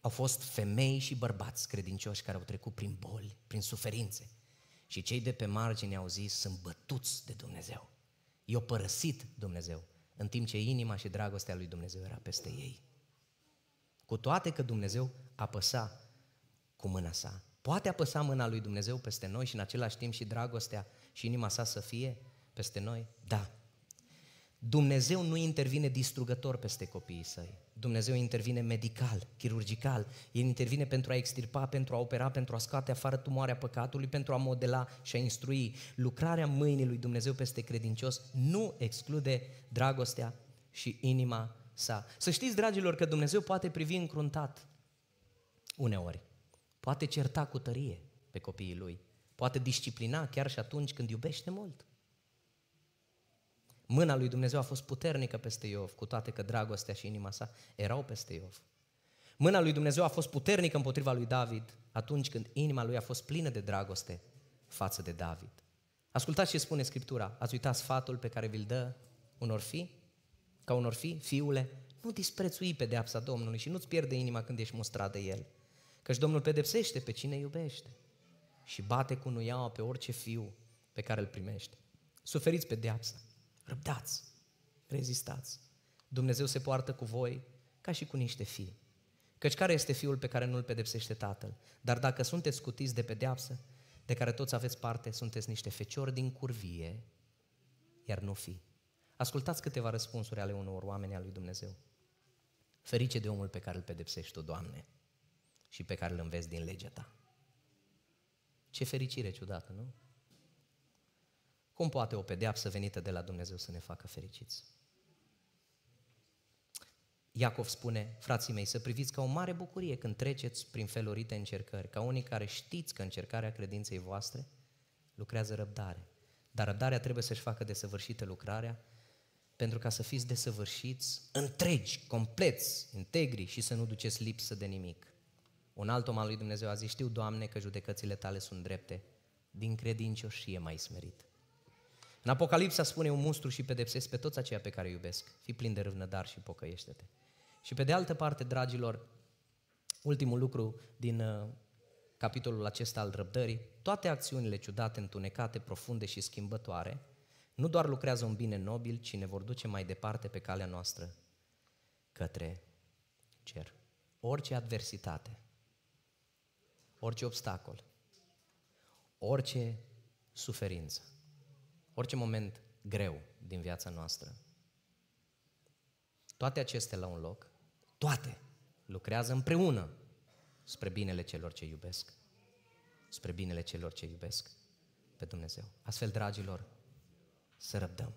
Au fost femei și bărbați credincioși care au trecut prin boli, prin suferințe. Și cei de pe margine au zis, sunt bătuți de Dumnezeu. I-au părăsit Dumnezeu, în timp ce inima și dragostea lui Dumnezeu era peste ei. Cu toate că Dumnezeu apăsa cu mâna sa. Poate apăsa mâna lui Dumnezeu peste noi și în același timp și dragostea și inima sa să fie peste noi? Da, Dumnezeu nu intervine distrugător peste copiii săi. Dumnezeu intervine medical, chirurgical. El intervine pentru a extirpa, pentru a opera, pentru a scoate afară tumoarea păcatului, pentru a modela și a instrui. Lucrarea mâinii lui Dumnezeu peste credincios nu exclude dragostea și inima sa. Să știți, dragilor, că Dumnezeu poate privi încruntat uneori. Poate certa cu tărie pe copiii lui. Poate disciplina chiar și atunci când iubește mult. Mâna lui Dumnezeu a fost puternică peste Iov, cu toate că dragostea și inima sa erau peste Iov. Mâna lui Dumnezeu a fost puternică împotriva lui David atunci când inima lui a fost plină de dragoste față de David. Ascultați ce spune Scriptura. Ați uitat sfatul pe care vi-l dă unor fi? Ca unor fi, fiule, nu disprețui pedeapsa Domnului și nu-ți pierde inima când ești mostrat de El. Căci Domnul pedepsește pe cine iubește și bate cu nuiaua pe orice fiu pe care îl primește. Suferiți pedeapsa Răbdați, rezistați. Dumnezeu se poartă cu voi ca și cu niște fii. Căci care este fiul pe care nu-l pedepsește tatăl? Dar dacă sunteți scutiți de pedeapsă, de care toți aveți parte, sunteți niște feciori din curvie, iar nu fi. Ascultați câteva răspunsuri ale unor oameni al lui Dumnezeu. Ferice de omul pe care îl pedepsești tu, Doamne, și pe care îl înveți din legea ta. Ce fericire ciudată, nu? Cum poate o pedeapsă venită de la Dumnezeu să ne facă fericiți? Iacov spune, frații mei, să priviți ca o mare bucurie când treceți prin felurite încercări, ca unii care știți că încercarea credinței voastre lucrează răbdare. Dar răbdarea trebuie să-și facă desăvârșită lucrarea pentru ca să fiți desăvârșiți, întregi, compleți, integri și să nu duceți lipsă de nimic. Un alt om al lui Dumnezeu a zis, știu, Doamne, că judecățile tale sunt drepte, din credincioșie mai smerit. În Apocalipsa spune, un mustru și pedepsesc pe toți aceia pe care îi iubesc. Fii plin de râvnădar și pocăiește-te. Și pe de altă parte, dragilor, ultimul lucru din uh, capitolul acesta al răbdării, toate acțiunile ciudate, întunecate, profunde și schimbătoare, nu doar lucrează un bine nobil, ci ne vor duce mai departe pe calea noastră către cer. Orice adversitate, orice obstacol, orice suferință, orice moment greu din viața noastră, toate acestea la un loc, toate lucrează împreună spre binele celor ce iubesc, spre binele celor ce iubesc pe Dumnezeu. Astfel, dragilor, să răbdăm.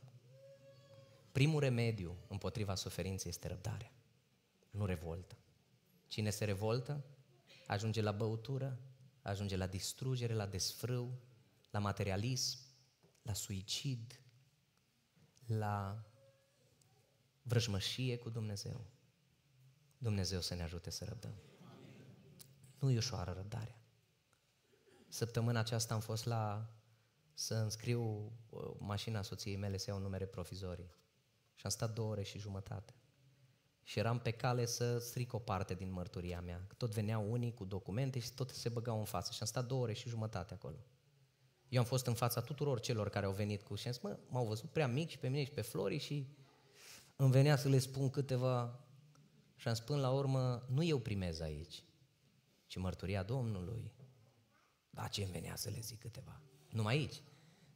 Primul remediu împotriva suferinței este răbdarea, nu revoltă. Cine se revoltă ajunge la băutură, ajunge la distrugere, la desfrâu, la materialism, la suicid, la vrăjmășie cu Dumnezeu. Dumnezeu să ne ajute să răbdăm. Nu e ușoară răbdarea. Săptămâna aceasta am fost la să înscriu uh, mașina soției mele să iau numere provizorii. Și am stat două ore și jumătate. Și eram pe cale să stric o parte din mărturia mea. Tot veneau unii cu documente și tot se băgau în față. Și am stat două ore și jumătate acolo. Eu am fost în fața tuturor celor care au venit cu și mă, m-au văzut prea mic și pe mine și pe Flori și îmi venea să le spun câteva și am spus la urmă, nu eu primez aici, ci mărturia Domnului. Da, ce îmi venea să le zic câteva? Numai aici.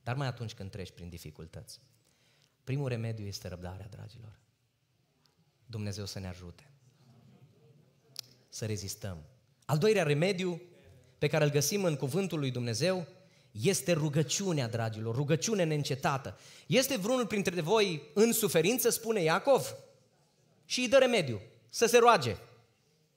Dar mai atunci când treci prin dificultăți. Primul remediu este răbdarea, dragilor. Dumnezeu să ne ajute. Să rezistăm. Al doilea remediu pe care îl găsim în cuvântul lui Dumnezeu este rugăciunea, dragilor, rugăciune neîncetată. Este vreunul printre voi în suferință, spune Iacov, și îi dă remediu, să se roage,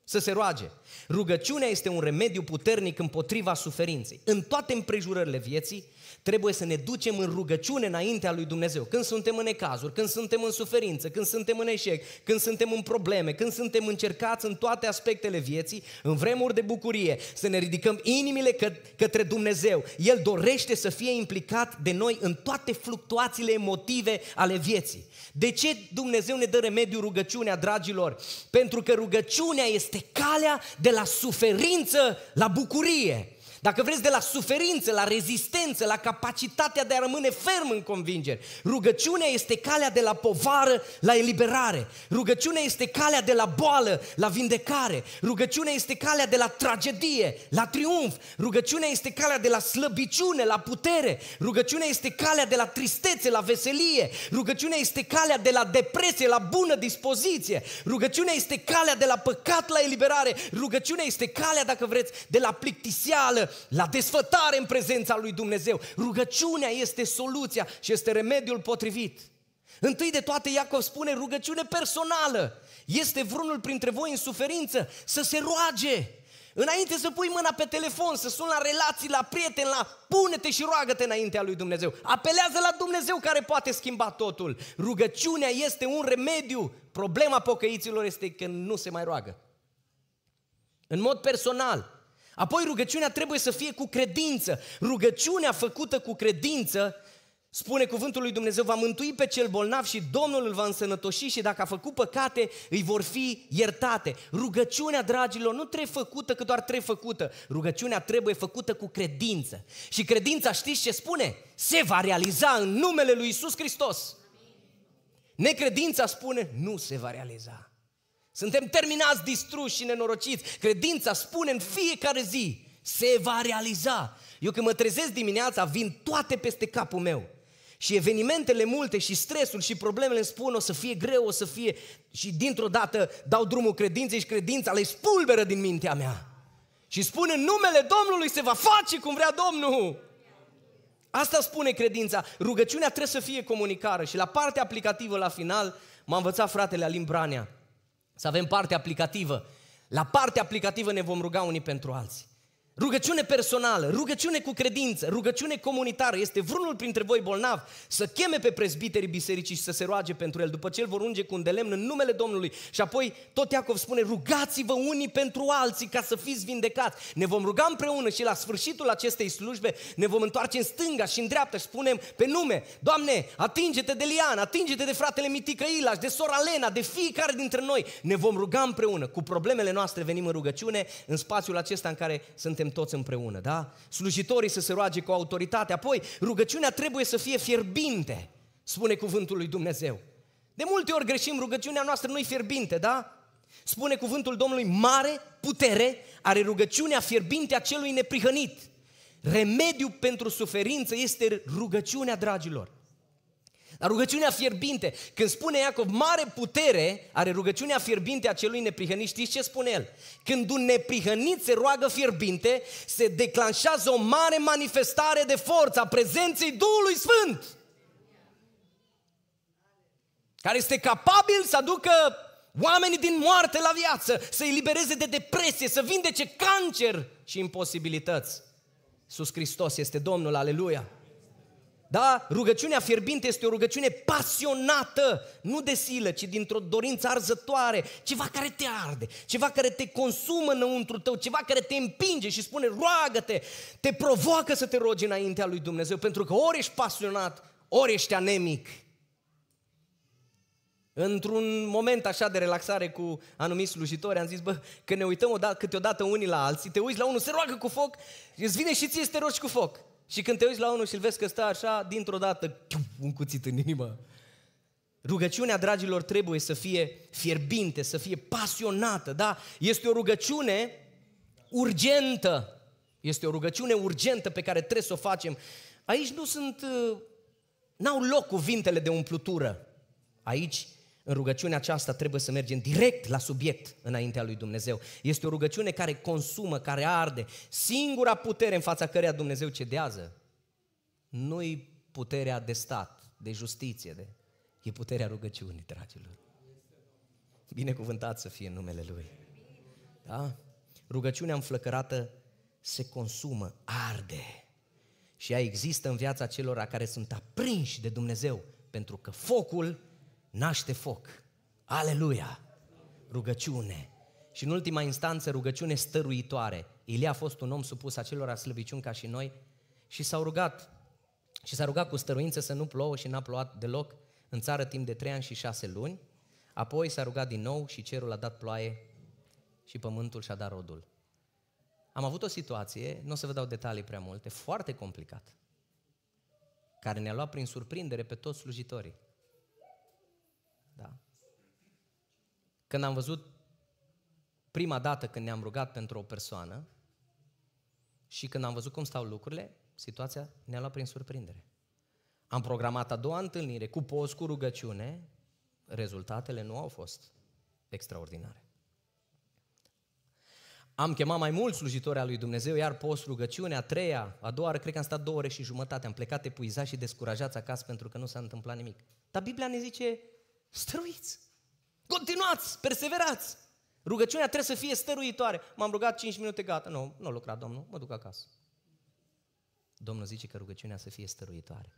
să se roage. Rugăciunea este un remediu puternic împotriva suferinței. În toate împrejurările vieții, Trebuie să ne ducem în rugăciune înaintea lui Dumnezeu. Când suntem în ecazuri, când suntem în suferință, când suntem în eșec, când suntem în probleme, când suntem încercați în toate aspectele vieții, în vremuri de bucurie, să ne ridicăm inimile că, către Dumnezeu. El dorește să fie implicat de noi în toate fluctuațiile emotive ale vieții. De ce Dumnezeu ne dă remediu rugăciunea, dragilor? Pentru că rugăciunea este calea de la suferință la bucurie. Dacă vreți de la suferință, la rezistență, la capacitatea de a rămâne ferm în convingeri, rugăciunea este calea de la povară la eliberare. Rugăciunea este calea de la boală la vindecare. Rugăciunea este calea de la tragedie la triumf. Rugăciunea este calea de la slăbiciune la putere. Rugăciunea este calea de la tristețe la veselie. Rugăciunea este calea de la depresie la bună dispoziție. Rugăciunea este calea de la păcat la eliberare. Rugăciunea este calea, dacă vreți, de la plictiseală la desfătare în prezența lui Dumnezeu. Rugăciunea este soluția și este remediul potrivit. Întâi de toate Iacov spune rugăciune personală. Este vreunul printre voi în suferință să se roage. Înainte să pui mâna pe telefon, să suni la relații, la prieteni, la pune-te și roagă-te înaintea lui Dumnezeu. Apelează la Dumnezeu care poate schimba totul. Rugăciunea este un remediu. Problema pocăiților este că nu se mai roagă. În mod personal, Apoi rugăciunea trebuie să fie cu credință. Rugăciunea făcută cu credință, spune cuvântul lui Dumnezeu, va mântui pe cel bolnav și Domnul îl va însănătoși și dacă a făcut păcate, îi vor fi iertate. Rugăciunea, dragilor, nu trebuie făcută că doar trebuie făcută. Rugăciunea trebuie făcută cu credință. Și credința, știți ce spune? Se va realiza în numele lui Isus Hristos. Necredința spune, nu se va realiza. Suntem terminați, distruși și nenorociți. Credința spune în fiecare zi, se va realiza. Eu când mă trezesc dimineața, vin toate peste capul meu. Și evenimentele multe și stresul și problemele îmi spun o să fie greu, o să fie... Și dintr-o dată dau drumul credinței și credința le spulberă din mintea mea. Și spune în numele Domnului se va face cum vrea Domnul. Asta spune credința. Rugăciunea trebuie să fie comunicară. Și la partea aplicativă, la final, m-a învățat fratele Alim Branea. Să avem parte aplicativă. La parte aplicativă ne vom ruga unii pentru alții. Rugăciune personală, rugăciune cu credință, rugăciune comunitară. Este vreunul printre voi bolnav să cheme pe prezbiterii bisericii și să se roage pentru el. După ce îl vor unge cu un delemn în numele Domnului. Și apoi tot Iacov spune, rugați-vă unii pentru alții ca să fiți vindecați. Ne vom ruga împreună și la sfârșitul acestei slujbe ne vom întoarce în stânga și în dreapta și spunem pe nume, Doamne, atinge-te de Lian, atinge-te de fratele Mitică Ilaș, de sora Lena, de fiecare dintre noi. Ne vom ruga împreună. Cu problemele noastre venim în rugăciune, în spațiul acesta în care suntem toți împreună, da? Slujitorii să se roage cu autoritate, apoi rugăciunea trebuie să fie fierbinte, spune cuvântul lui Dumnezeu. De multe ori greșim, rugăciunea noastră nu-i fierbinte, da? Spune cuvântul Domnului, mare putere are rugăciunea fierbinte a celui neprihănit. Remediu pentru suferință este rugăciunea, dragilor. La rugăciunea fierbinte, când spune Iacov, mare putere are rugăciunea fierbinte a celui neprihănit, știți ce spune el? Când un neprihănit se roagă fierbinte, se declanșează o mare manifestare de forță a prezenței Duhului Sfânt, care este capabil să aducă oamenii din moarte la viață, să îi libereze de depresie, să vindece cancer și imposibilități. Sus Hristos este Domnul, aleluia! Da? Rugăciunea fierbinte este o rugăciune pasionată, nu de silă, ci dintr-o dorință arzătoare, ceva care te arde, ceva care te consumă înăuntru tău, ceva care te împinge și spune roagă-te, te provoacă să te rogi înaintea lui Dumnezeu, pentru că ori ești pasionat, ori ești anemic. Într-un moment așa de relaxare cu anumiți slujitori, am zis, bă, că ne uităm odată, câteodată unii la alții, te uiți la unul, se roagă cu foc, îți vine și ție să te rogi cu foc. Și când te uiți la unul și îl vezi că stă așa, dintr-o dată, un cuțit în inimă. Rugăciunea, dragilor, trebuie să fie fierbinte, să fie pasionată, da? Este o rugăciune urgentă. Este o rugăciune urgentă pe care trebuie să o facem. Aici nu sunt, uh, n-au loc cuvintele de umplutură. Aici în rugăciunea aceasta trebuie să mergem direct la subiect înaintea lui Dumnezeu. Este o rugăciune care consumă, care arde. Singura putere în fața căreia Dumnezeu cedează nu-i puterea de stat, de justiție, de... e puterea rugăciunii, dragilor. Binecuvântat să fie numele Lui. Da? Rugăciunea înflăcărată se consumă, arde. Și ea există în viața celor care sunt aprinși de Dumnezeu, pentru că focul naște foc. Aleluia! Rugăciune. Și în ultima instanță, rugăciune stăruitoare. Ilie a fost un om supus acelora slăbiciuni ca și noi și s-a rugat și s-a rugat cu stăruință să nu plouă și n-a plouat deloc în țară timp de trei ani și șase luni. Apoi s-a rugat din nou și cerul a dat ploaie și pământul și-a dat rodul. Am avut o situație, nu o să vă dau detalii prea multe, foarte complicat, care ne-a luat prin surprindere pe toți slujitorii. Da? Când am văzut prima dată când ne-am rugat pentru o persoană și când am văzut cum stau lucrurile, situația ne-a luat prin surprindere. Am programat a doua întâlnire cu post, cu rugăciune, rezultatele nu au fost extraordinare. Am chemat mai mulți slujitori al lui Dumnezeu, iar post rugăciunea, a treia, a doua cred că am stat două ore și jumătate, am plecat epuizat și descurajat acasă pentru că nu s-a întâmplat nimic. Dar Biblia ne zice, Stăruiți! Continuați, perseverați! Rugăciunea trebuie să fie stăruitoare. M-am rugat 5 minute, gata. Nu, nu lucra, Domnul, mă duc acasă. Domnul zice că rugăciunea să fie stăruitoare.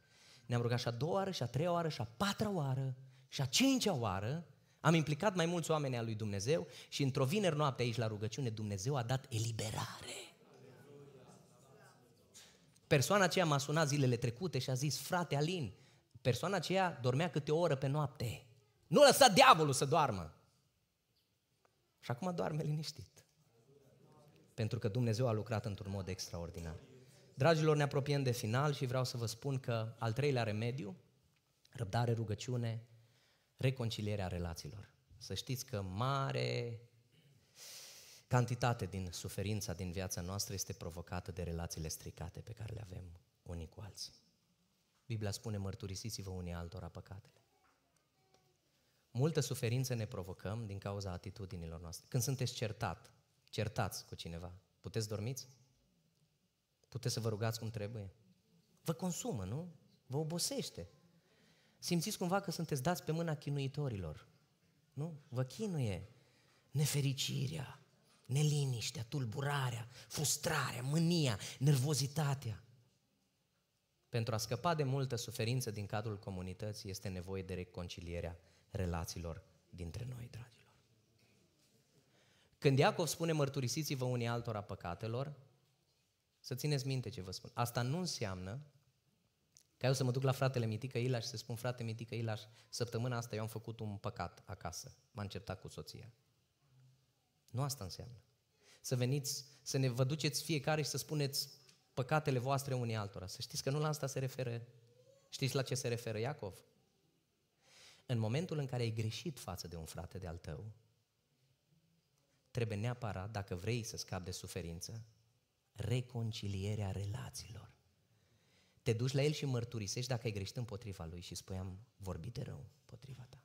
Ne-am rugat și a doua oară, și a treia oară, și a patra oară, și a cincea oară. Am implicat mai mulți oameni al lui Dumnezeu și într-o vineri noapte aici la rugăciune Dumnezeu a dat eliberare. Persoana aceea m-a sunat zilele trecute și a zis, frate Alin, persoana aceea dormea câte o oră pe noapte. Nu lăsa diavolul să doarmă. Și acum doarme liniștit. Pentru că Dumnezeu a lucrat într-un mod extraordinar. Dragilor, ne apropiem de final și vreau să vă spun că al treilea remediu, răbdare, rugăciune, reconcilierea relațiilor. Să știți că mare cantitate din suferința din viața noastră este provocată de relațiile stricate pe care le avem unii cu alții. Biblia spune, mărturisiți-vă unii altora păcatele. Multă suferință ne provocăm din cauza atitudinilor noastre. Când sunteți certat, certați cu cineva, puteți dormiți? Puteți să vă rugați cum trebuie? Vă consumă, nu? Vă obosește. Simțiți cumva că sunteți dați pe mâna chinuitorilor. Nu? Vă chinuie nefericirea, neliniștea, tulburarea, frustrarea, mânia, nervozitatea. Pentru a scăpa de multă suferință din cadrul comunității este nevoie de reconcilierea relațiilor dintre noi, dragilor. Când Iacov spune mărturisiți-vă unii altora păcatelor, să țineți minte ce vă spun. Asta nu înseamnă că eu să mă duc la fratele Mitică Ila și să spun, frate Mitică Ila, săptămâna asta eu am făcut un păcat acasă, m-am certat cu soția. Nu asta înseamnă. Să veniți, să ne vă duceți fiecare și să spuneți păcatele voastre unii altora. Să știți că nu la asta se referă. Știți la ce se referă Iacov? în momentul în care ai greșit față de un frate de-al tău, trebuie neapărat, dacă vrei să scapi de suferință, reconcilierea relațiilor. Te duci la el și mărturisești dacă ai greșit împotriva lui și spui, am vorbit de rău împotriva ta.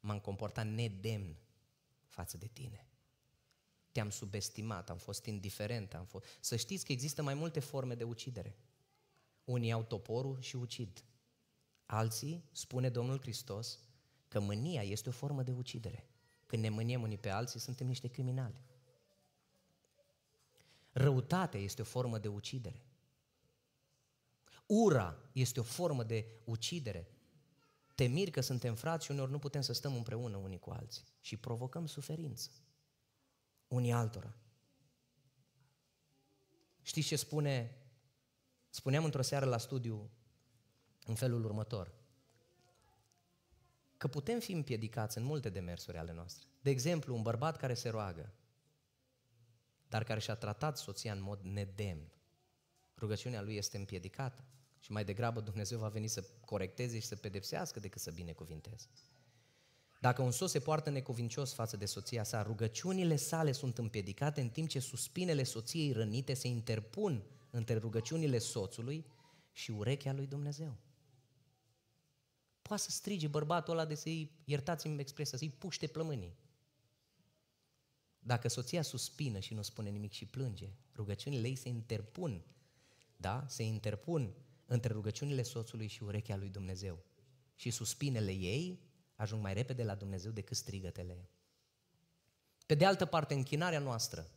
M-am comportat nedemn față de tine. Te-am subestimat, am fost indiferent. Am fost... Să știți că există mai multe forme de ucidere. Unii au toporul și ucid alții, spune Domnul Hristos, că mânia este o formă de ucidere. Când ne mâniem unii pe alții, suntem niște criminali. Răutatea este o formă de ucidere. Ura este o formă de ucidere. Temiri că suntem frați și uneori nu putem să stăm împreună unii cu alții și provocăm suferință unii altora. Știți ce spune? Spuneam într-o seară la studiu în felul următor. Că putem fi împiedicați în multe demersuri ale noastre. De exemplu, un bărbat care se roagă, dar care și-a tratat soția în mod nedemn. Rugăciunea lui este împiedicată și mai degrabă Dumnezeu va veni să corecteze și să pedepsească decât să binecuvinteze. Dacă un soț se poartă necuvincios față de soția sa, rugăciunile sale sunt împiedicate în timp ce suspinele soției rănite se interpun între rugăciunile soțului și urechea lui Dumnezeu poate să strige bărbatul ăla de să-i, iertați-mi expresia, să-i puște plămânii. Dacă soția suspină și nu spune nimic și plânge, rugăciunile ei se interpun, da? Se interpun între rugăciunile soțului și urechea lui Dumnezeu. Și suspinele ei ajung mai repede la Dumnezeu decât strigătele. Pe de altă parte, închinarea noastră,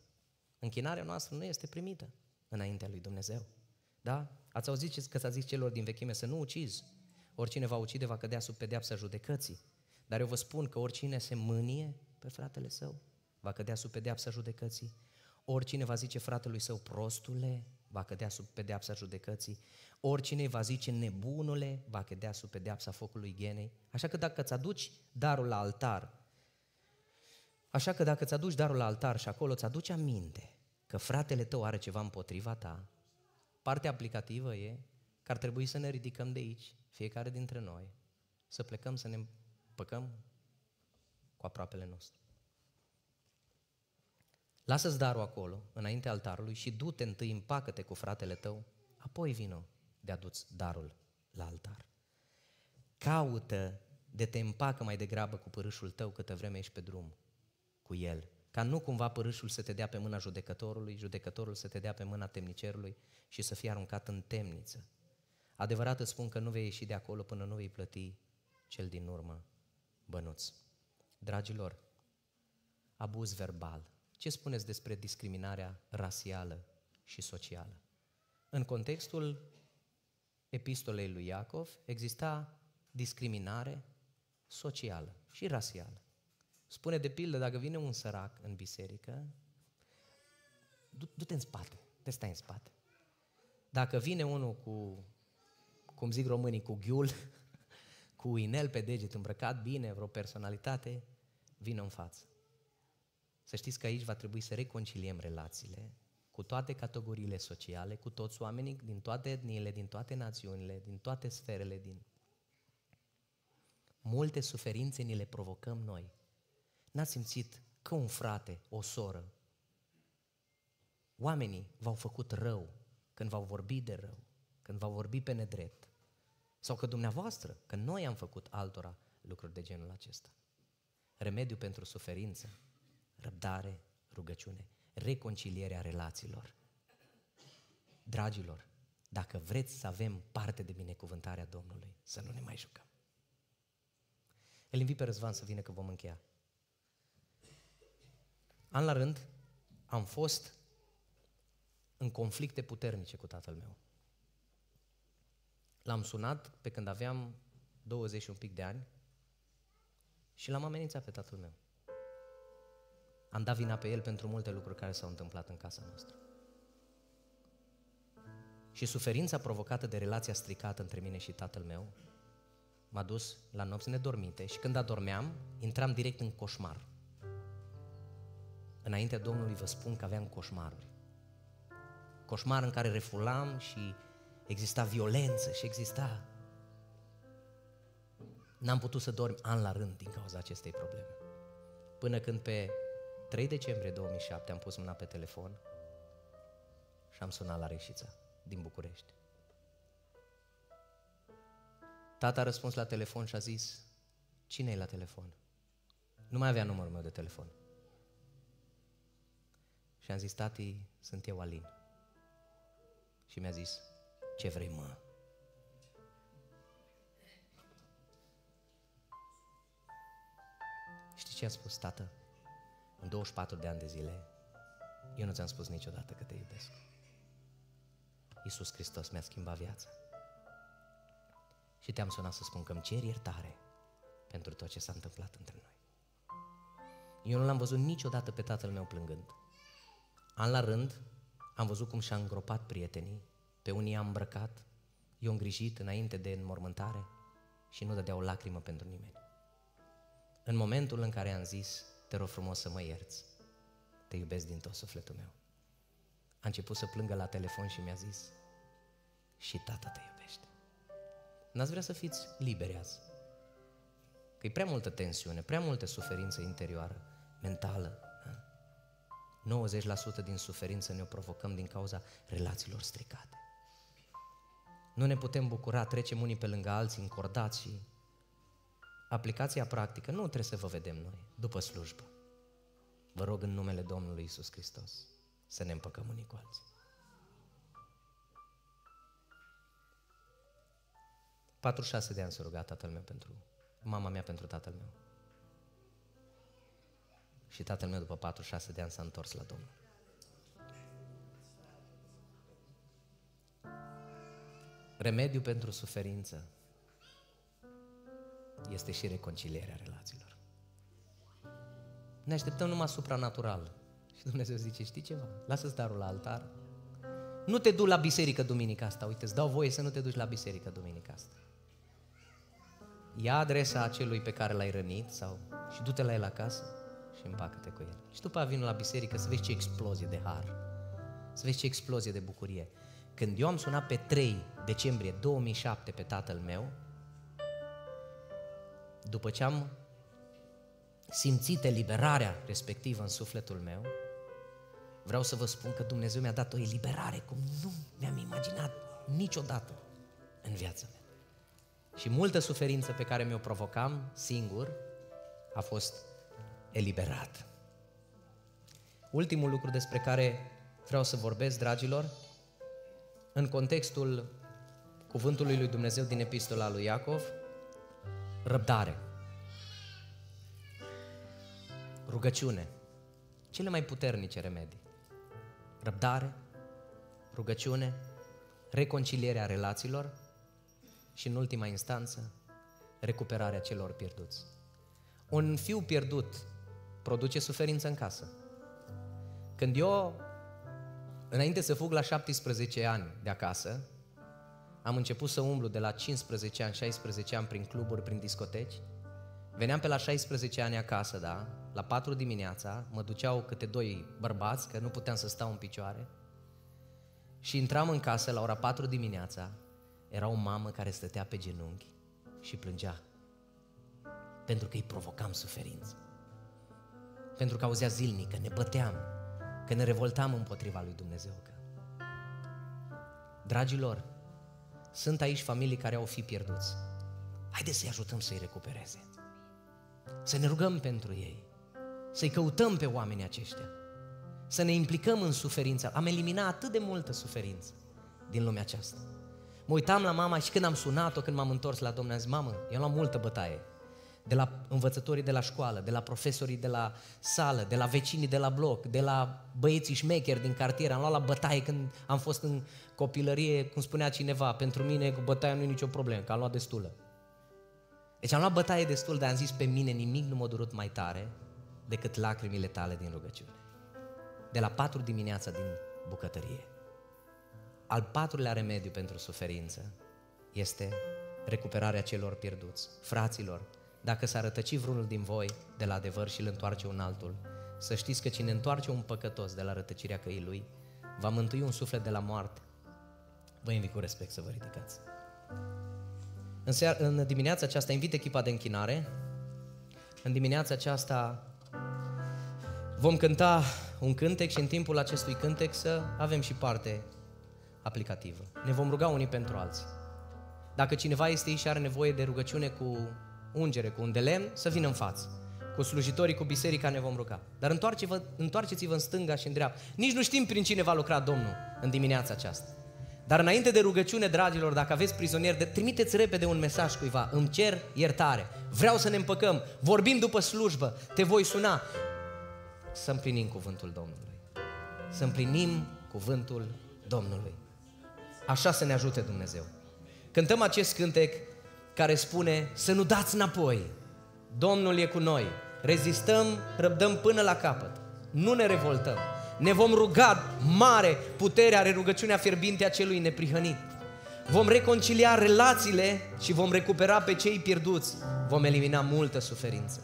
închinarea noastră nu este primită înaintea lui Dumnezeu. Da? Ați auzit că s-a zis celor din vechime să nu ucizi, oricine va ucide va cădea sub pedeapsa judecății. Dar eu vă spun că oricine se mânie pe fratele său va cădea sub pedeapsa judecății. Oricine va zice fratelui său prostule va cădea sub pedeapsa judecății. Oricine va zice nebunule va cădea sub pedeapsa focului genei. Așa că dacă îți aduci darul la altar, așa că dacă îți aduci darul la altar și acolo îți aduci aminte că fratele tău are ceva împotriva ta, partea aplicativă e că ar trebui să ne ridicăm de aici fiecare dintre noi, să plecăm să ne împăcăm cu aproapele nostru. Lasă-ți darul acolo, înainte altarului, și du-te întâi, împacă-te cu fratele tău, apoi vină de duți darul la altar. Caută de te împacă mai degrabă cu părâșul tău câtă vreme ești pe drum cu el, ca nu cumva părâșul să te dea pe mâna judecătorului, judecătorul să te dea pe mâna temnicerului și să fie aruncat în temniță, Adevărat îți spun că nu vei ieși de acolo până nu vei plăti cel din urmă bănuț. Dragilor, abuz verbal. Ce spuneți despre discriminarea rasială și socială? În contextul epistolei lui Iacov exista discriminare socială și rasială. Spune de pildă, dacă vine un sărac în biserică, du- du-te în spate, te stai în spate. Dacă vine unul cu cum zic românii, cu ghiul, cu inel pe deget, îmbrăcat bine, vreo personalitate, vină în față. Să știți că aici va trebui să reconciliem relațiile cu toate categoriile sociale, cu toți oamenii din toate etniile, din toate națiunile, din toate sferele, din multe suferințe ni le provocăm noi. N-ați simțit că un frate, o soră, oamenii v-au făcut rău când v-au vorbit de rău, când v-au vorbit pe nedrept, sau că dumneavoastră, că noi am făcut altora lucruri de genul acesta. Remediu pentru suferință, răbdare, rugăciune, reconcilierea relațiilor. Dragilor, dacă vreți să avem parte de binecuvântarea Domnului, să nu ne mai jucăm. Îl invit pe Răzvan să vină că vom încheia. An la rând, am fost în conflicte puternice cu tatăl meu. L-am sunat pe când aveam 20 și un pic de ani și l-am amenințat pe tatăl meu. Am dat vina pe el pentru multe lucruri care s-au întâmplat în casa noastră. Și suferința provocată de relația stricată între mine și tatăl meu m-a dus la nopți nedormite și când adormeam, intram direct în coșmar. Înaintea Domnului vă spun că aveam coșmaruri. Coșmar în care refulam și exista violență și exista... N-am putut să dorm an la rând din cauza acestei probleme. Până când pe 3 decembrie 2007 am pus mâna pe telefon și am sunat la Reșița din București. Tata a răspuns la telefon și a zis, cine e la telefon? Nu mai avea numărul meu de telefon. Și am zis, tati, sunt eu Alin. Și mi-a zis, ce vrei, mă? Știi ce a spus tată? În 24 de ani de zile, eu nu ți-am spus niciodată că te iubesc. Iisus Hristos mi-a schimbat viața. Și te-am sunat să spun că îmi cer iertare pentru tot ce s-a întâmplat între noi. Eu nu l-am văzut niciodată pe tatăl meu plângând. An la rând, am văzut cum și-a îngropat prietenii pe unii i-a îmbrăcat, i-a îngrijit înainte de înmormântare și nu o lacrimă pentru nimeni. În momentul în care am zis, te rog frumos să mă ierți, te iubesc din tot sufletul meu. A început să plângă la telefon și mi-a zis, și tata te iubește. N-ați vrea să fiți liberi azi. Că e prea multă tensiune, prea multă suferință interioară, mentală. 90% da? din suferință ne-o provocăm din cauza relațiilor stricate. Nu ne putem bucura, trecem unii pe lângă alții, încordați. Aplicația practică, nu trebuie să vă vedem noi, după slujbă. Vă rog în numele Domnului Isus Hristos să ne împăcăm unii cu alții. Patru șase de ani s-a rugat tatăl meu pentru, mama mea pentru tatăl meu. Și tatăl meu după 46 de ani s-a întors la Domnul. Remediu pentru suferință este și reconcilierea relațiilor. Ne așteptăm numai supranatural. Și Dumnezeu zice, știi ceva? Lasă-ți darul la altar. Nu te du la biserică duminica asta. Uite, îți dau voie să nu te duci la biserică duminica asta. Ia adresa acelui pe care l-ai rănit sau și du-te la el acasă și împacă-te cu el. Și după a vin la biserică să vezi ce explozie de har. Să vezi ce explozie de bucurie. Când eu am sunat pe 3 decembrie 2007 pe tatăl meu, după ce am simțit eliberarea respectivă în sufletul meu, vreau să vă spun că Dumnezeu mi-a dat o eliberare cum nu mi-am imaginat niciodată în viața mea. Și multă suferință pe care mi-o provocam singur a fost eliberat. Ultimul lucru despre care vreau să vorbesc, dragilor, în contextul cuvântului lui Dumnezeu din epistola lui Iacov, răbdare, rugăciune, cele mai puternice remedii. Răbdare, rugăciune, reconcilierea relațiilor și, în ultima instanță, recuperarea celor pierduți. Un fiu pierdut produce suferință în casă. Când eu Înainte să fug la 17 ani de acasă, am început să umblu de la 15 ani, 16 ani prin cluburi, prin discoteci. Veneam pe la 16 ani acasă, da, la 4 dimineața, mă duceau câte doi bărbați, că nu puteam să stau în picioare. Și intram în casă la ora 4 dimineața, era o mamă care stătea pe genunchi și plângea. Pentru că îi provocam suferință. Pentru că auzea zilnic că ne băteam, că ne revoltam împotriva lui Dumnezeu. Că... Dragilor, sunt aici familii care au fi pierduți. Haideți să-i ajutăm să-i recupereze. Să ne rugăm pentru ei. Să-i căutăm pe oamenii aceștia. Să ne implicăm în suferința. Am eliminat atât de multă suferință din lumea aceasta. Mă uitam la mama și când am sunat-o, când m-am întors la Domnul, am zis, mamă, eu am luat multă bătaie de la învățătorii de la școală, de la profesorii de la sală, de la vecinii de la bloc, de la băieții șmecheri din cartier. Am luat la bătaie când am fost în copilărie, cum spunea cineva, pentru mine cu bătaia nu e nicio problemă, că am luat destulă. Deci am luat bătaie destul, dar am zis pe mine nimic nu m-a durut mai tare decât lacrimile tale din rugăciune. De la patru dimineața din bucătărie. Al patrulea remediu pentru suferință este recuperarea celor pierduți. Fraților, dacă s a rătăcit vreunul din voi de la adevăr și îl întoarce un altul, să știți că cine întoarce un păcătos de la rătăcirea căii lui, va mântui un suflet de la moarte. Vă invit cu respect să vă ridicați. În, seara, în dimineața aceasta invit echipa de închinare. În dimineața aceasta vom cânta un cântec și în timpul acestui cântec să avem și parte aplicativă. Ne vom ruga unii pentru alții. Dacă cineva este aici și are nevoie de rugăciune cu ungere, cu un lemn, să vină în față. Cu slujitorii, cu biserica ne vom ruga. Dar întoarce-vă, întoarceți-vă în stânga și în dreapta. Nici nu știm prin cine va lucra Domnul în dimineața aceasta. Dar înainte de rugăciune, dragilor, dacă aveți prizonieri, trimiteți repede un mesaj cuiva. Îmi cer iertare. Vreau să ne împăcăm. Vorbim după slujbă. Te voi suna. Să împlinim cuvântul Domnului. Să împlinim cuvântul Domnului. Așa să ne ajute Dumnezeu. Cântăm acest cântec care spune să nu dați înapoi. Domnul e cu noi. Rezistăm, răbdăm până la capăt. Nu ne revoltăm. Ne vom ruga mare puterea are rugăciunea fierbinte a celui neprihănit. Vom reconcilia relațiile și vom recupera pe cei pierduți. Vom elimina multă suferință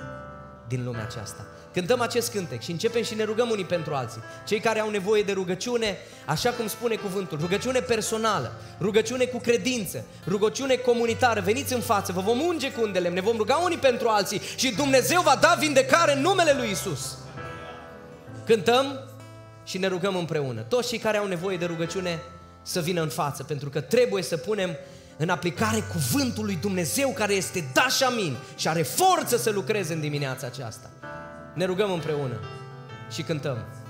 din lumea aceasta cântăm acest cântec și începem și ne rugăm unii pentru alții. Cei care au nevoie de rugăciune, așa cum spune cuvântul, rugăciune personală, rugăciune cu credință, rugăciune comunitară, veniți în față, vă vom unge cu undele, ne vom ruga unii pentru alții și Dumnezeu va da vindecare în numele Lui Isus. Cântăm și ne rugăm împreună. Toți cei care au nevoie de rugăciune să vină în față, pentru că trebuie să punem în aplicare cuvântul lui Dumnezeu care este da și amin și are forță să lucreze în dimineața aceasta. Ne rugăm împreună și cântăm.